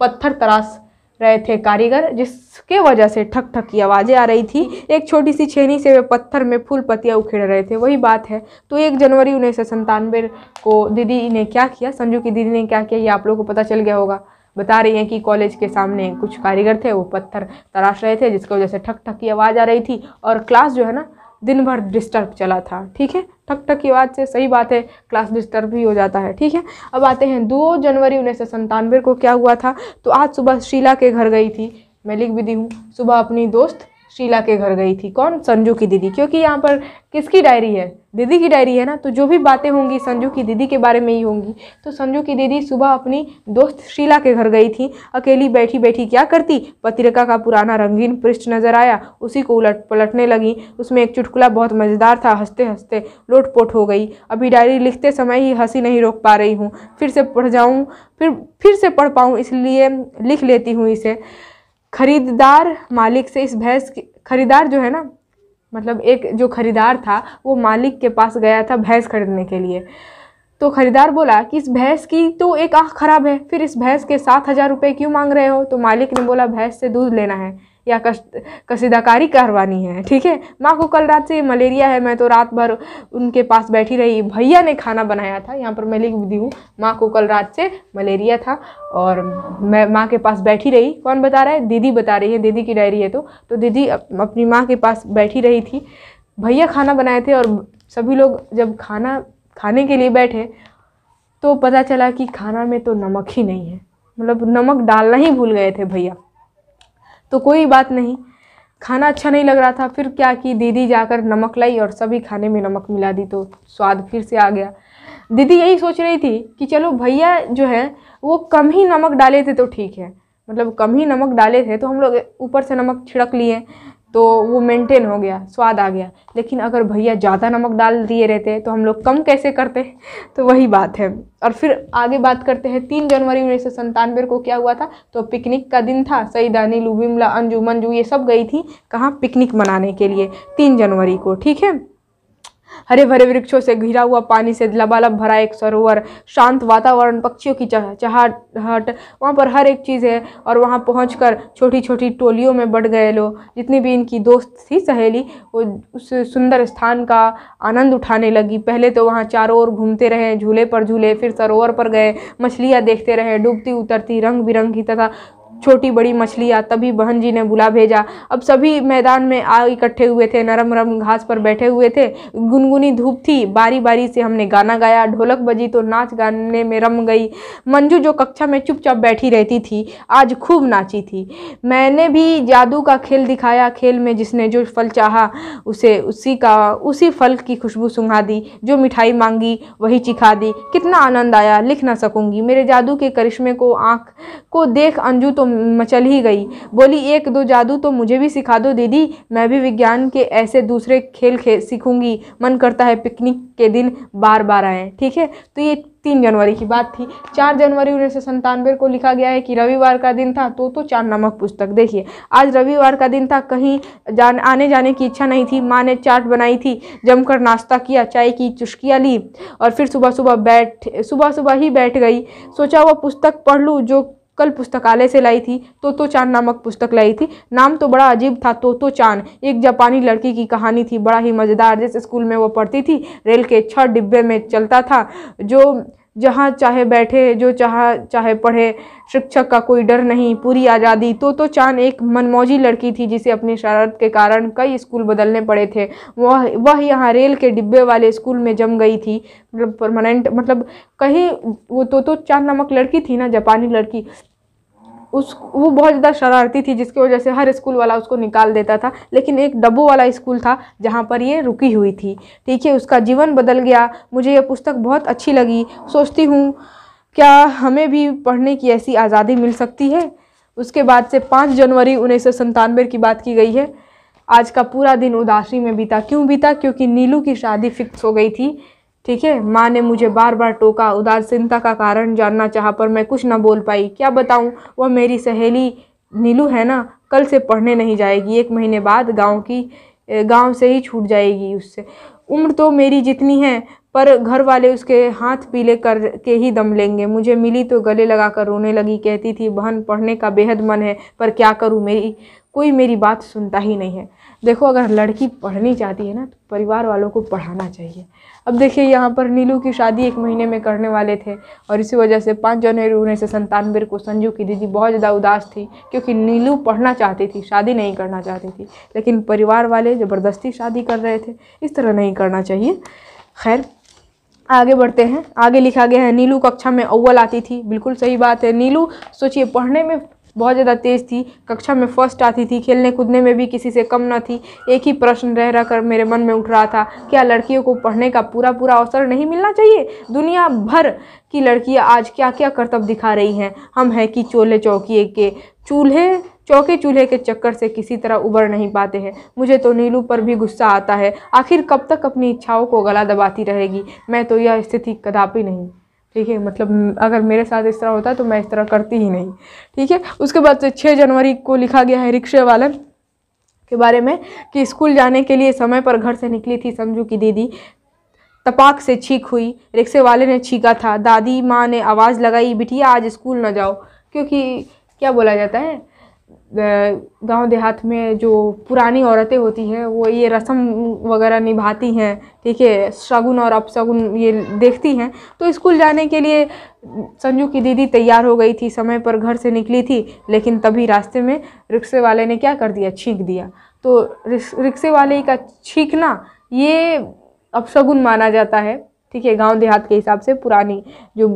पत्थर तराश रहे थे कारीगर जिसके वजह से ठक ठक की आवाज़ें आ रही थी एक छोटी सी छेनी से वे पत्थर में फूल पत्तियाँ उखेड़ रहे थे वही बात है तो एक जनवरी उन्नीस सौ संतानवे को दीदी ने क्या किया संजू की दीदी ने क्या किया ये आप लोगों को पता चल गया होगा बता रही हैं कि कॉलेज के सामने कुछ कारीगर थे वो पत्थर तराश रहे थे जिसकी वजह से ठक ठक की आवाज़ आ रही थी और क्लास जो है ना दिन भर डिस्टर्ब चला था ठीक है ठक ठक की बात से सही बात है क्लास डिस्टर्ब भी हो जाता है ठीक है अब आते हैं दो जनवरी उन्नीस सौ संतानवे को क्या हुआ था तो आज सुबह शीला के घर गई थी मैं लिख भी दी हूँ सुबह अपनी दोस्त शीला के घर गई थी कौन संजू की दीदी क्योंकि यहाँ पर किसकी डायरी है दीदी की डायरी है ना तो जो भी बातें होंगी संजू की दीदी के बारे में ही होंगी तो संजू की दीदी सुबह अपनी दोस्त शीला के घर गई थी अकेली बैठी बैठी क्या करती पत्रिका का पुराना रंगीन पृष्ठ नजर आया उसी को उलट पलटने लगी उसमें एक चुटकुला बहुत मज़ेदार था हंसते हंसते लोटपोट हो गई अभी डायरी लिखते समय ही हंसी नहीं रोक पा रही हूँ फिर से पढ़ जाऊँ फिर फिर से पढ़ पाऊँ इसलिए लिख लेती हूँ इसे खरीदार मालिक से इस भैंस की खरीदार जो है ना मतलब एक जो खरीदार था वो मालिक के पास गया था भैंस खरीदने के लिए तो खरीदार बोला कि इस भैंस की तो एक आँख खराब है फिर इस भैंस के सात हज़ार रुपये क्यों मांग रहे हो तो मालिक ने बोला भैंस से दूध लेना है या कश कसीदाकारी करवानी है ठीक है माँ को कल रात से मलेरिया है मैं तो रात भर उनके पास बैठी रही भैया ने खाना बनाया था यहाँ पर मैं लिख दी हूँ माँ को कल रात से मलेरिया था और मैं माँ के पास बैठी रही कौन बता रहा है दीदी बता रही है दीदी की डायरी है तो तो दीदी अपनी माँ के पास बैठी रही थी भैया खाना बनाए थे और सभी लोग जब खाना खाने के लिए बैठे तो पता चला कि खाना में तो नमक ही नहीं है मतलब नमक डालना ही भूल गए थे भैया तो कोई बात नहीं खाना अच्छा नहीं लग रहा था फिर क्या कि दीदी जाकर नमक लाई और सभी खाने में नमक मिला दी तो स्वाद फिर से आ गया दीदी यही सोच रही थी कि चलो भैया जो है वो कम ही नमक डाले थे तो ठीक है मतलब कम ही नमक डाले थे तो हम लोग ऊपर से नमक छिड़क लिए तो वो मेंटेन हो गया स्वाद आ गया लेकिन अगर भैया ज़्यादा नमक डाल दिए रहते तो हम लोग कम कैसे करते तो वही बात है और फिर आगे बात करते हैं तीन जनवरी उन्नीस सौ संतानवे को क्या हुआ था तो पिकनिक का दिन था सईदानी लुबिमला अंजू मंजू ये सब गई थी कहाँ पिकनिक मनाने के लिए तीन जनवरी को ठीक है हरे भरे वृक्षों से घिरा हुआ पानी से लबालब भरा एक सरोवर शांत वातावरण पक्षियों की चह वहाँ पर हर एक चीज़ है और वहाँ पहुँच छोटी छोटी टोलियों में बढ़ गए लोग जितनी भी इनकी दोस्त थी सहेली वो उस सुंदर स्थान का आनंद उठाने लगी पहले तो वहाँ चारों ओर घूमते रहे झूले पर झूले फिर सरोवर पर गए मछलियाँ देखते रहे डूबती उतरती रंग बिरंगी तथा छोटी बड़ी मछलियाँ तभी बहन जी ने बुला भेजा अब सभी मैदान में आ इकट्ठे हुए थे नरम नरम घास पर बैठे हुए थे गुनगुनी धूप थी बारी बारी से हमने गाना गाया ढोलक बजी तो नाच गाने में रम गई मंजू जो कक्षा में चुपचाप बैठी रहती थी आज खूब नाची थी मैंने भी जादू का खेल दिखाया खेल में जिसने जो फल चाह उसे उसी का उसी फल की खुशबू सुंघा दी जो मिठाई मांगी वही चिखा दी कितना आनंद आया लिख ना सकूंगी मेरे जादू के करिश्मे को आँख को देख अंजू तो मचल ही गई बोली एक दो जादू तो मुझे भी सिखा दो दीदी मैं भी विज्ञान के ऐसे दूसरे खेल खे सीखूँगी मन करता है पिकनिक के दिन बार बार आए ठीक है तो ये तीन जनवरी की बात थी चार जनवरी उन्नीस सौ संतानवे को लिखा गया है कि रविवार का दिन था तो तो चार नमक पुस्तक देखिए आज रविवार का दिन था कहीं जान आने जाने की इच्छा नहीं थी माँ ने चाट बनाई थी जमकर नाश्ता किया चाय की चुस्कियाँ ली और फिर सुबह सुबह बैठ सुबह सुबह ही बैठ गई सोचा वह पुस्तक पढ़ लूँ जो कल पुस्तकालय से लाई थी तो तो चांद नामक पुस्तक लाई थी नाम तो बड़ा अजीब था तो तो चांद एक जापानी लड़की की कहानी थी बड़ा ही मज़ेदार जिस स्कूल में वो पढ़ती थी रेल के छह डिब्बे में चलता था जो जहाँ चाहे बैठे जो चाह चाहे पढ़े शिक्षक का कोई डर नहीं पूरी आज़ादी तो तो चांद एक मनमौजी लड़की थी जिसे अपनी शरारत के कारण कई स्कूल बदलने पड़े थे वह वह यहाँ रेल के डिब्बे वाले स्कूल में जम गई थी मतलब परमानेंट मतलब, मतलब कहीं वो तो तो चांद नामक लड़की थी ना जापानी लड़की उस वो बहुत ज़्यादा शरारती थी जिसकी वजह से हर स्कूल वाला उसको निकाल देता था लेकिन एक डब्बू वाला स्कूल था जहाँ पर ये रुकी हुई थी ठीक है उसका जीवन बदल गया मुझे ये पुस्तक बहुत अच्छी लगी सोचती हूँ क्या हमें भी पढ़ने की ऐसी आज़ादी मिल सकती है उसके बाद से पाँच जनवरी उन्नीस की बात की गई है आज का पूरा दिन उदासी में बीता क्यों बीता क्योंकि नीलू की शादी फिक्स हो गई थी ठीक है माँ ने मुझे बार बार टोका उदासीनता का कारण जानना चाहा पर मैं कुछ ना बोल पाई क्या बताऊँ वह मेरी सहेली नीलू है ना कल से पढ़ने नहीं जाएगी एक महीने बाद गांव की गांव से ही छूट जाएगी उससे उम्र तो मेरी जितनी है पर घर वाले उसके हाथ पीले कर के ही दम लेंगे मुझे मिली तो गले लगा कर रोने लगी कहती थी बहन पढ़ने का बेहद मन है पर क्या करूँ मेरी कोई मेरी बात सुनता ही नहीं है देखो अगर लड़की पढ़नी चाहती है ना तो परिवार वालों को पढ़ाना चाहिए अब देखिए यहाँ पर नीलू की शादी एक महीने में करने वाले थे और इसी वजह से पाँच जनवरी उन्नीस सौ संतानवे को संजू की दीदी बहुत ज़्यादा उदास थी क्योंकि नीलू पढ़ना चाहती थी शादी नहीं करना चाहती थी लेकिन परिवार वाले ज़बरदस्ती शादी कर रहे थे इस तरह नहीं करना चाहिए खैर आगे बढ़ते हैं आगे लिखा गया है नीलू कक्षा में अव्वल आती थी बिल्कुल सही बात है नीलू सोचिए पढ़ने में बहुत ज़्यादा तेज़ थी कक्षा में फर्स्ट आती थी खेलने कूदने में भी किसी से कम न थी एक ही प्रश्न रह रह कर मेरे मन में उठ रहा था क्या लड़कियों को पढ़ने का पूरा पूरा अवसर नहीं मिलना चाहिए दुनिया भर की लड़कियाँ आज क्या क्या कर्तव्य दिखा रही हैं हम हैं कि चोले चौकी के चूल्हे चौके चूल्हे के चक्कर से किसी तरह उबर नहीं पाते हैं मुझे तो नीलू पर भी गुस्सा आता है आखिर कब तक अपनी इच्छाओं को गला दबाती रहेगी मैं तो यह स्थिति कदापि नहीं ठीक है मतलब अगर मेरे साथ इस तरह होता तो मैं इस तरह करती ही नहीं ठीक है उसके बाद से छः जनवरी को लिखा गया है रिक्शे वाले के बारे में कि स्कूल जाने के लिए समय पर घर से निकली थी समझू की दीदी तपाक से छीक हुई रिक्शे वाले ने छीका था दादी माँ ने आवाज़ लगाई बिटिया आज स्कूल ना जाओ क्योंकि क्या बोला जाता है गांव देहात में जो पुरानी औरतें होती हैं वो ये रस्म वगैरह निभाती हैं ठीक है शगुन और अपशगुन ये देखती हैं तो स्कूल जाने के लिए संजू की दीदी तैयार हो गई थी समय पर घर से निकली थी लेकिन तभी रास्ते में रिक्शे वाले ने क्या कर दिया छींक दिया तो रिक्शे वाले का छींकना ये अपशगुन माना जाता है ठीक है गांव देहात के हिसाब से पुरानी जो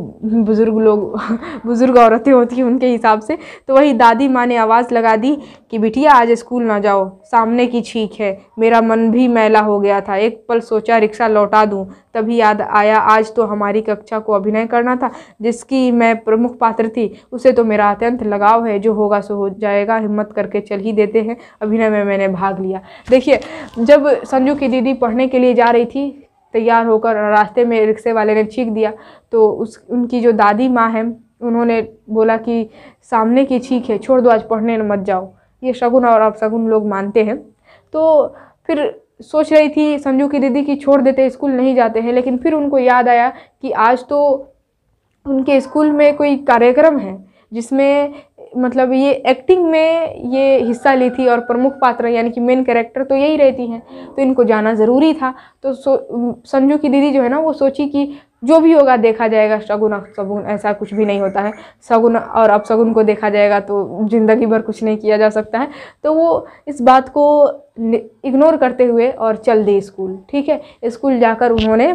बुज़ुर्ग लोग [LAUGHS] बुज़ुर्ग औरतें होती हैं उनके हिसाब से तो वही दादी माँ ने आवाज़ लगा दी कि बिटिया आज स्कूल ना जाओ सामने की छींक है मेरा मन भी मैला हो गया था एक पल सोचा रिक्शा लौटा दूँ तभी याद आया आज तो हमारी कक्षा को अभिनय करना था जिसकी मैं प्रमुख पात्र थी उसे तो मेरा अत्यंत लगाव है जो होगा सो हो जाएगा हिम्मत करके चल ही देते हैं अभिनय में मैंने भाग लिया देखिए जब संजू की दीदी पढ़ने के लिए जा रही थी तैयार होकर रास्ते में रिक्शे वाले ने छींक दिया तो उस उनकी जो दादी माँ है उन्होंने बोला कि सामने की छींक है छोड़ दो आज पढ़ने मत जाओ ये शगुन और अपशगुन लोग मानते हैं तो फिर सोच रही थी संजू की दीदी कि छोड़ देते स्कूल नहीं जाते हैं लेकिन फिर उनको याद आया कि आज तो उनके स्कूल में कोई कार्यक्रम है जिसमें मतलब ये एक्टिंग में ये हिस्सा ली थी और प्रमुख पात्र यानी कि मेन कैरेक्टर तो यही रहती हैं तो इनको जाना ज़रूरी था तो संजू की दीदी जो है ना वो सोची कि जो भी होगा देखा जाएगा शगुन अब ऐसा कुछ भी नहीं होता है शगुन और अब को देखा जाएगा तो ज़िंदगी भर कुछ नहीं किया जा सकता है तो वो इस बात को इग्नोर करते हुए और चल दी स्कूल ठीक है स्कूल जाकर उन्होंने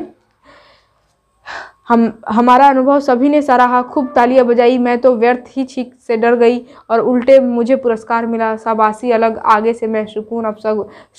हम हमारा अनुभव सभी ने सराहा खूब तालियां बजाई मैं तो व्यर्थ ही छीक से डर गई और उल्टे मुझे पुरस्कार मिला शाबाशी अलग आगे से मैं सुकून अब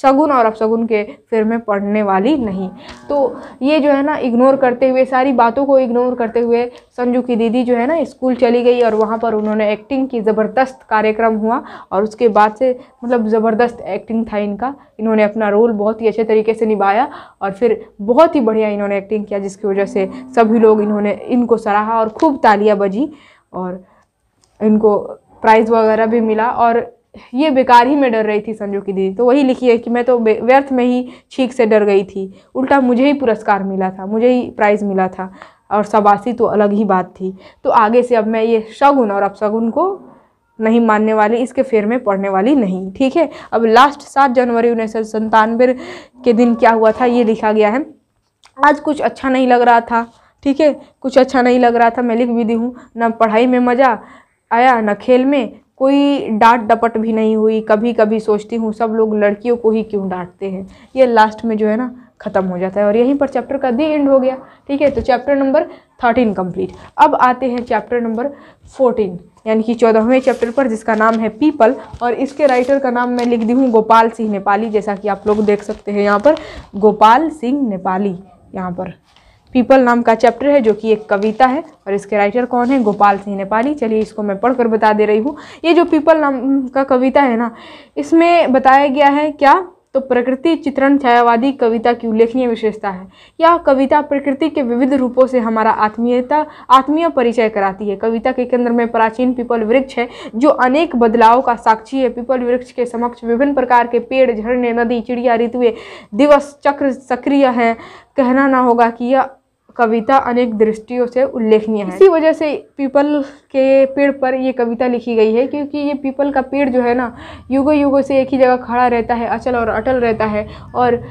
शगुन और अपशगुन के फिर में पढ़ने वाली नहीं तो ये जो है ना इग्नोर करते हुए सारी बातों को इग्नोर करते हुए संजू की दीदी जो है ना स्कूल चली गई और वहाँ पर उन्होंने एक्टिंग की ज़बरदस्त कार्यक्रम हुआ और उसके बाद से मतलब ज़बरदस्त एक्टिंग था इनका इन्होंने अपना रोल बहुत ही अच्छे तरीके से निभाया और फिर बहुत ही बढ़िया इन्होंने एक्टिंग किया जिसकी वजह से सभी सभी लोग इन्होंने इनको सराहा और खूब तालियां बजी और इनको प्राइज़ वगैरह भी मिला और ये बेकार ही में डर रही थी संजू की दीदी तो वही लिखी है कि मैं तो व्यर्थ में ही छीक से डर गई थी उल्टा मुझे ही पुरस्कार मिला था मुझे ही प्राइज़ मिला था और शबासी तो अलग ही बात थी तो आगे से अब मैं ये शगुन और अपशगुन को नहीं मानने वाली इसके फेर में पढ़ने वाली नहीं ठीक है अब लास्ट सात जनवरी उन्नीस सौ संतानवे के दिन क्या हुआ था ये लिखा गया है आज कुछ अच्छा नहीं लग रहा था ठीक है कुछ अच्छा नहीं लग रहा था मैं लिख भी दी हूँ ना पढ़ाई में मज़ा आया ना खेल में कोई डांट डपट भी नहीं हुई कभी कभी सोचती हूँ सब लोग लड़कियों को ही क्यों डांटते हैं ये लास्ट में जो है ना ख़त्म हो जाता है और यहीं पर चैप्टर का दी एंड हो गया ठीक है तो चैप्टर नंबर थर्टीन कंप्लीट अब आते हैं चैप्टर नंबर फोर्टीन यानी कि चौदहवें चैप्टर पर जिसका नाम है पीपल और इसके राइटर का नाम मैं लिख दी हूँ गोपाल सिंह नेपाली जैसा कि आप लोग देख सकते हैं यहाँ पर गोपाल सिंह नेपाली यहाँ पर पीपल नाम का चैप्टर है जो कि एक कविता है और इसके राइटर कौन है गोपाल सिंह नेपाली चलिए इसको मैं पढ़कर बता दे रही हूँ ये जो पीपल नाम का कविता है ना इसमें बताया गया है क्या तो प्रकृति चित्रण छायावादी कविता की उल्लेखनीय विशेषता है यह कविता प्रकृति के विविध रूपों से हमारा आत्मीयता आत्मीय परिचय कराती है कविता के केंद्र में प्राचीन पीपल वृक्ष है जो अनेक बदलाव का साक्षी है पीपल वृक्ष के समक्ष विभिन्न प्रकार के पेड़ झरने नदी चिड़िया ऋतुएं दिवस चक्र सक्रिय हैं कहना ना होगा कि यह कविता अनेक दृष्टियों से उल्लेखनीय है इसी वजह से पीपल के पेड़ पर ये कविता लिखी गई है क्योंकि ये पीपल का पेड़ जो है ना युगों युगों से एक ही जगह खड़ा रहता है अचल और अटल रहता है और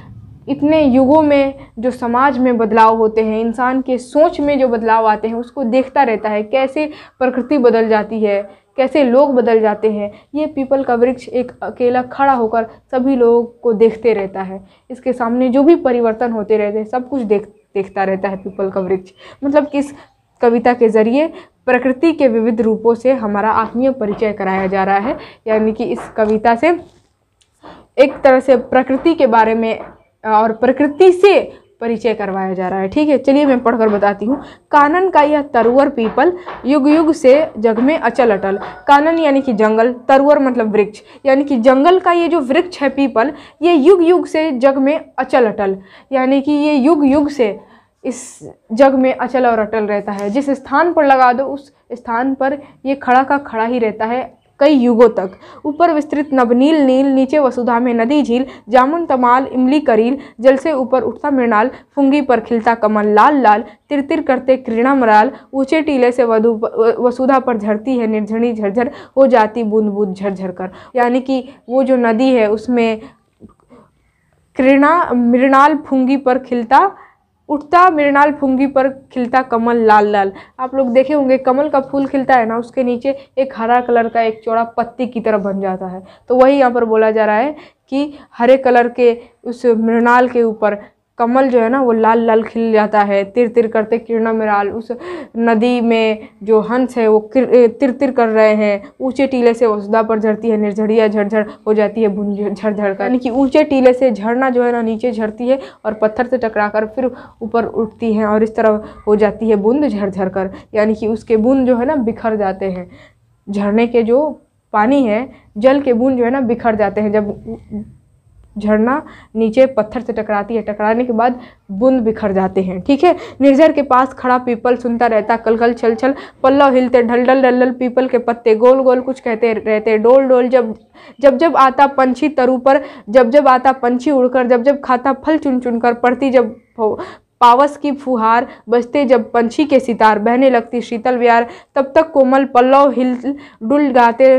इतने युगों में जो समाज में बदलाव होते हैं इंसान के सोच में जो बदलाव आते हैं उसको देखता रहता है कैसे प्रकृति बदल जाती है कैसे लोग बदल जाते हैं ये पीपल का वृक्ष एक अकेला खड़ा होकर सभी लोगों को देखते रहता है इसके सामने जो भी परिवर्तन होते रहते हैं सब कुछ देख देखता रहता है पीपल का वृक्ष मतलब कि इस कविता के ज़रिए प्रकृति के विविध रूपों से हमारा आत्मीय परिचय कराया जा रहा है यानी कि इस कविता से एक तरह से प्रकृति के बारे में और प्रकृति से परिचय करवाया जा रहा है ठीक है चलिए मैं पढ़कर बताती हूँ कानन का यह तरुअर पीपल युग युग से जग में अचल अटल कानन यानी कि जंगल तरुअर मतलब वृक्ष यानी कि जंगल का ये जो वृक्ष है पीपल ये युग युग से जग में अचल अटल यानी कि ये युग युग से इस जग में अचल और अटल रहता है जिस स्थान पर लगा दो उस स्थान पर ये खड़ा का खड़ा ही रहता है कई युगों तक ऊपर विस्तृत नवनील नील नीचे वसुधा में नदी झील जामुन तमाल इमली करील जल से ऊपर उठता मृणाल फुंगी पर खिलता कमल लाल लाल तिर तिर करते कृणा मराल ऊँचे टीले से वधु वसुधा पर झरती है निर्झणी झरझर हो जाती बूंद बूंद झरझर कर यानी कि वो जो नदी है उसमें कृणा मृणाल फुंगी पर खिलता उठता मृणाल फुंगी पर खिलता कमल लाल लाल आप लोग देखे होंगे कमल का फूल खिलता है ना उसके नीचे एक हरा कलर का एक चौड़ा पत्ती की तरह बन जाता है तो वही यहाँ पर बोला जा रहा है कि हरे कलर के उस मृणाल के ऊपर कमल जो है ना वो लाल लाल खिल जाता है तिर तिर करते किरणा मिराल उस नदी में जो हंस है वो तिर तिर कर रहे हैं ऊंचे टीले से उसदा पर झरती है निर्झरिया झरझर हो जाती है भुंज झरझर कर यानी कि ऊंचे टीले से झरना जो है ना नीचे झरती है और पत्थर से टकरा कर फिर ऊपर उठती है और इस तरह हो जाती है बूंद झरझर कर यानी कि उसके बूंद जो है ना बिखर जाते हैं झरने के जो पानी है जल के बूंद जो है ना बिखर जाते हैं जब झरना नीचे पत्थर से टकराती है टकराने के बाद बूंद बिखर जाते हैं ठीक है निर्जर के पास खड़ा पीपल सुनता रहता कल कल छल छल पल्लव हिलते ढलढल ढलढल पीपल के पत्ते गोल गोल कुछ कहते रहते डोल डोल जब जब जब आता पंछी तरु पर जब जब आता पंछी उड़कर जब जब खाता फल चुन चुन कर पड़ती जब पावस की फुहार बजते जब पंछी के सितार बहने लगती शीतल व्यार तब तक कोमल पल्लव हिल डुल गाते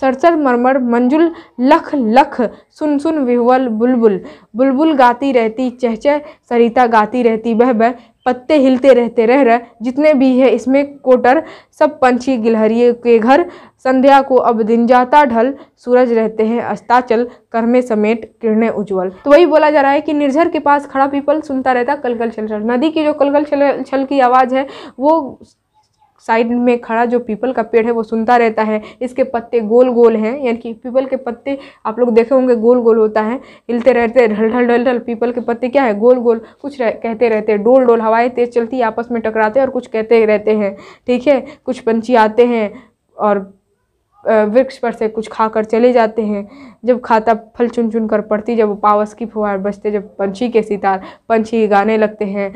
सरसर मरमर मंजुल लख लख सुन सुन विहवल बुलबुल बुलबुल गाती रहती चहचह सरिता गाती रहती बह बह पत्ते हिलते रहते रह रह जितने भी है इसमें कोटर सब पंछी गिलहरिए के घर संध्या को अब दिन जाता ढल सूरज रहते हैं अस्ताचल कर्मे में समेट किरणें उज्जवल तो वही बोला जा रहा है कि निर्झर के पास खड़ा पीपल सुनता रहता कलकल छल छल नदी की जो कलकल छल छल की आवाज़ है वो साइड में खड़ा जो पीपल का पेड़ है वो सुनता रहता है इसके पत्ते गोल गोल हैं यानी कि पीपल के पत्ते आप लोग देखे होंगे गोल गोल होता है हिलते रहते ढल ढल ढल ढल पीपल के पत्ते क्या है गोल गोल कुछ रह, कहते रहते हैं डोल डोल हवाएं तेज चलती आपस में टकराते हैं और कुछ कहते रहते हैं ठीक है कुछ पंछी आते हैं और वृक्ष पर से कुछ खाकर चले जाते हैं जब खाता फल चुन चुन कर पड़ती जब पावस की फुहार बजते जब पंछी के सितार पंछी गाने लगते हैं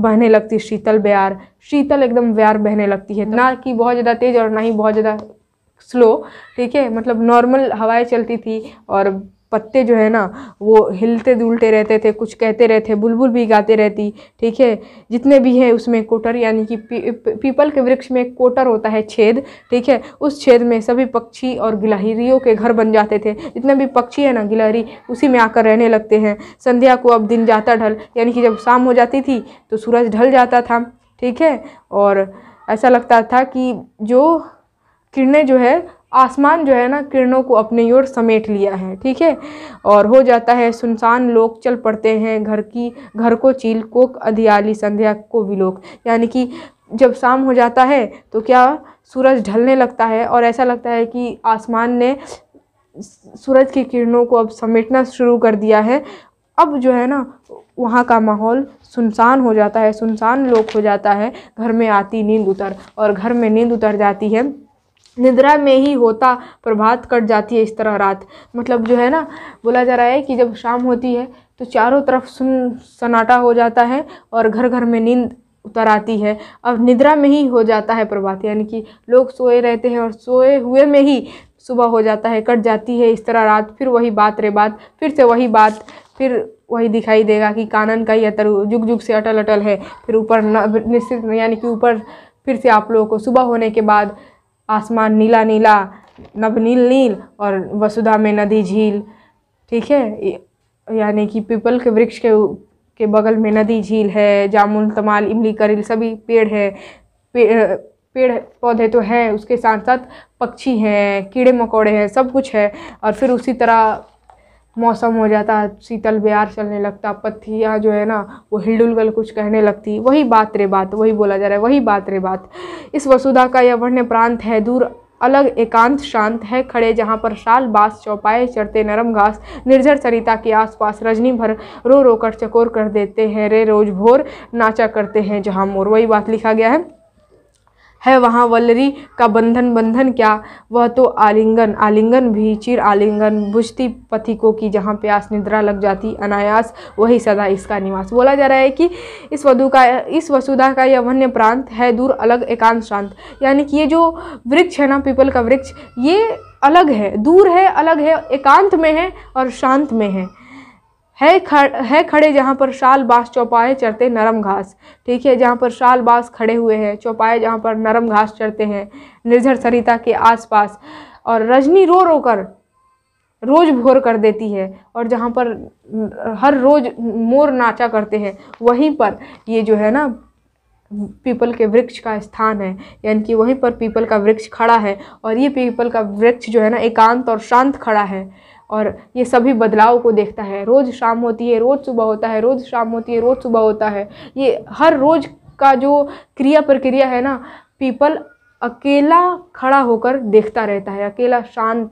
बहने लगती शीतल ब्यार शीतल एकदम ब्यार बहने लगती है ना कि बहुत ज़्यादा तेज़ और ना ही बहुत ज़्यादा स्लो ठीक है मतलब नॉर्मल हवाएं चलती थी और पत्ते जो है ना वो हिलते दुलते रहते थे कुछ कहते रहते बुलबुल भी गाते रहती ठीक है जितने भी हैं उसमें कोटर यानी कि पी, पीपल के वृक्ष में एक कोटर होता है छेद ठीक है उस छेद में सभी पक्षी और गिलहरियों के घर बन जाते थे जितने भी पक्षी है ना गिलहरी उसी में आकर रहने लगते हैं संध्या को अब दिन जाता ढल यानी कि जब शाम हो जाती थी तो सूरज ढल जाता था ठीक है और ऐसा लगता था कि जो किरणें जो है आसमान जो है ना किरणों को अपनी ओर समेट लिया है ठीक है और हो जाता है सुनसान लोग चल पड़ते हैं घर की घर को चील को अधियाली संध्या को विलोक यानी कि जब शाम हो जाता है तो क्या सूरज ढलने लगता है और ऐसा लगता है कि आसमान ने सूरज की किरणों को अब समेटना शुरू कर दिया है अब जो है ना वहाँ का माहौल सुनसान हो जाता है सुनसान लोग हो जाता है घर में आती नींद उतर और घर में नींद उतर जाती है निद्रा में ही होता प्रभात कट जाती है इस तरह रात मतलब जो है ना बोला जा रहा है कि जब शाम होती है तो चारों तरफ सुन सन्नाटा हो जाता है और घर घर में नींद उतर आती है अब निद्रा में ही हो जाता है प्रभात यानी कि लोग सोए रहते हैं और सोए हुए में ही सुबह हो जाता है कट जाती है इस तरह रात फिर वही बात रे बात फिर से वही बात फिर वही दिखाई देगा कि कानन का ही अतर जुग जुग से अटल अटल है फिर ऊपर निश्चित यानी कि ऊपर फिर से आप लोगों को सुबह होने के बाद आसमान नीला नीला नवनील नील नील और वसुधा में नदी झील ठीक है यानी कि पीपल के वृक्ष के के बगल में नदी झील है जामुन तमाल इमली करील सभी पेड़ है पेड़ पेड़ पौधे तो हैं उसके साथ साथ पक्षी हैं कीड़े मकोड़े हैं सब कुछ है और फिर उसी तरह मौसम हो जाता शीतल बिहार चलने लगता पत्थियाँ जो है ना वो हिलडुल गल कुछ कहने लगती वही बात रे बात वही बोला जा रहा है वही बात रे बात इस वसुधा का यह वन्य प्रांत है दूर अलग एकांत शांत है खड़े जहाँ पर शाल बास चौपाए चढ़ते नरम घास निर्जर सरिता के आसपास रजनी भर रो रो कर चकोर कर देते हैं रे रोज भोर नाचा करते हैं जहाँ मोर वही बात लिखा गया है है वहाँ वल्लरी का बंधन बंधन क्या वह तो आलिंगन आलिंगन भी चिर आलिंगन बुझती पति को कि जहाँ प्यास निद्रा लग जाती अनायास वही सदा इसका निवास बोला जा रहा है कि इस वधु का इस वसुधा का यह वन्य प्रांत है दूर अलग एकांत शांत यानी कि ये जो वृक्ष है ना पीपल का वृक्ष ये अलग है दूर है अलग है एकांत में है और शांत में है है खड़ है खड़े जहाँ पर शाल बास चौपाए चढ़ते नरम घास ठीक है जहाँ पर शाल बास खड़े हुए हैं चौपाए जहाँ पर नरम घास चढ़ते हैं निर्झर सरिता के आसपास और रजनी रो रो कर रोज़ भोर कर देती है और जहाँ पर हर रोज़ मोर नाचा करते हैं वहीं पर ये जो है ना पीपल के वृक्ष का स्थान है यानी कि वहीं पर पीपल का वृक्ष खड़ा है और ये पीपल का वृक्ष जो है ना एकांत और शांत खड़ा है और ये सभी बदलाव को देखता है रोज़ शाम होती है रोज़ सुबह होता है रोज़ शाम होती है रोज़ सुबह होता है ये हर रोज़ का जो क्रिया प्रक्रिया है ना पीपल अकेला खड़ा होकर देखता रहता है अकेला शांत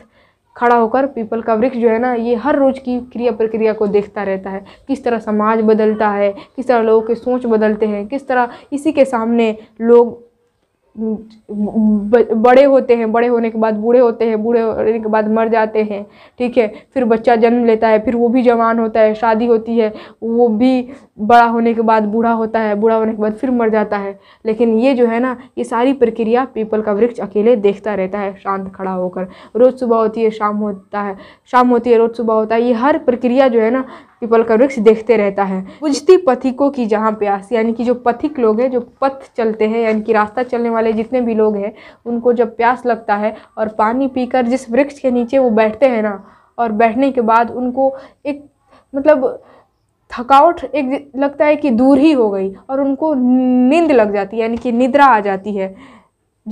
खड़ा होकर पीपल का वृक्ष जो है ना ये हर रोज़ की क्रिया प्रक्रिया को देखता रहता है किस तरह समाज बदलता है किस तरह लोगों के सोच बदलते हैं किस तरह इसी के सामने लोग बड़े होते हैं बड़े होने के बाद बूढ़े होते हैं बूढ़े होने के बाद मर जाते हैं ठीक है फिर बच्चा जन्म लेता है फिर वो भी जवान होता है शादी होती है वो भी बड़ा होने के बाद बूढ़ा होता है बूढ़ा होने के बाद फिर मर जाता है लेकिन ये जो है ना ये सारी प्रक्रिया पीपल का वृक्ष अकेले देखता रहता है शांत खड़ा होकर रोज़ सुबह होती है शाम होता है शाम होती है रोज़ सुबह होता है ये हर प्रक्रिया जो है ना पीपल का वृक्ष देखते रहता है बुझती पथिकों की जहाँ प्यास यानी कि जो पथिक लोग हैं जो पथ चलते हैं यानी कि रास्ता चलने वाले जितने भी लोग हैं उनको जब प्यास लगता है और पानी पीकर जिस वृक्ष के नीचे वो बैठते हैं ना और बैठने के बाद उनको एक मतलब थकावट एक लगता है कि दूर ही हो गई और उनको नींद लग जाती है यानी कि निद्रा आ जाती है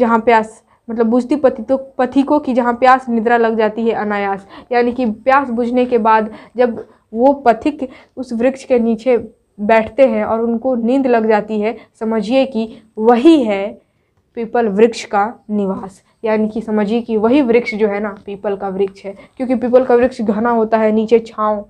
जहाँ प्यास मतलब बुझती पति तो पथिकों की जहाँ प्यास निद्रा लग जाती है अनायास यानी कि प्यास बुझने के बाद जब वो पथिक उस वृक्ष के नीचे बैठते हैं और उनको नींद लग जाती है समझिए कि वही है पीपल वृक्ष का निवास यानी कि समझिए कि वही वृक्ष जो है ना पीपल का वृक्ष है क्योंकि पीपल का वृक्ष घना होता है नीचे छाँव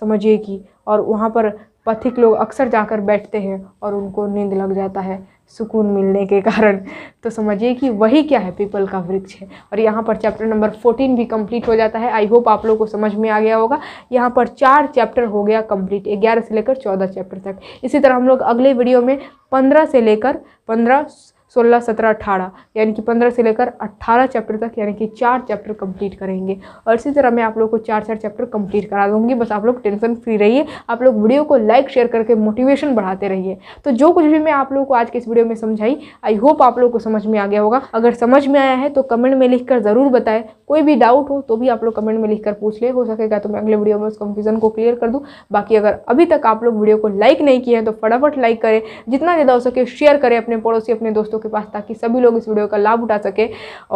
समझिए कि और वहाँ पर पथिक लोग अक्सर जाकर बैठते हैं और उनको नींद लग जाता है सुकून मिलने के कारण तो समझिए कि वही क्या है पीपल का वृक्ष है और यहाँ पर चैप्टर नंबर फोर्टीन भी कंप्लीट हो जाता है आई होप आप लोगों को समझ में आ गया होगा यहाँ पर चार चैप्टर हो गया कंप्लीट ग्यारह से लेकर चौदह चैप्टर तक इसी तरह हम लोग अगले वीडियो में पंद्रह से लेकर पंद्रह सोलह सत्रह अठारह यानी कि पंद्रह से लेकर अट्ठारह चैप्टर तक यानी कि चार चैप्टर कंप्लीट करेंगे और इसी तरह मैं आप लोग को चार चार चैप्टर कंप्लीट करा दूँगी बस आप लोग टेंशन फ्री रहिए आप लोग वीडियो को लाइक शेयर करके मोटिवेशन बढ़ाते रहिए तो जो कुछ भी मैं आप लोग को आज के इस वीडियो में समझाई आई होप आप लोग को समझ में आ गया होगा अगर समझ में आया है तो कमेंट में लिख ज़रूर बताए कोई भी डाउट हो तो भी आप लोग कमेंट में लिख पूछ ले हो सकेगा तो मैं अगले वीडियो में उस कंफ्यूजन को क्लियर कर दूँ बाकी अगर अभी तक आप लोग वीडियो को लाइक नहीं किए हैं तो फटाफट लाइक करें जितना ज़्यादा हो सके शेयर करें अपने पड़ोसी अपने दोस्तों के पास ताकि सभी लोग इस वीडियो का लाभ उठा सके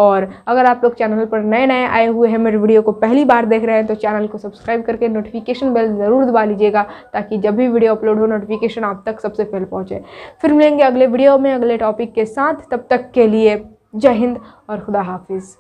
और अगर आप लोग चैनल पर नए नए आए हुए हैं मेरे वीडियो को पहली बार देख रहे हैं तो चैनल को सब्सक्राइब करके नोटिफिकेशन बेल ज़रूर दबा लीजिएगा ताकि जब भी वीडियो अपलोड हो नोटिफिकेशन आप तक सबसे पहले पहुँचे फिर मिलेंगे अगले वीडियो में अगले टॉपिक के साथ तब तक के लिए जय हिंद और खुदा हाफिज़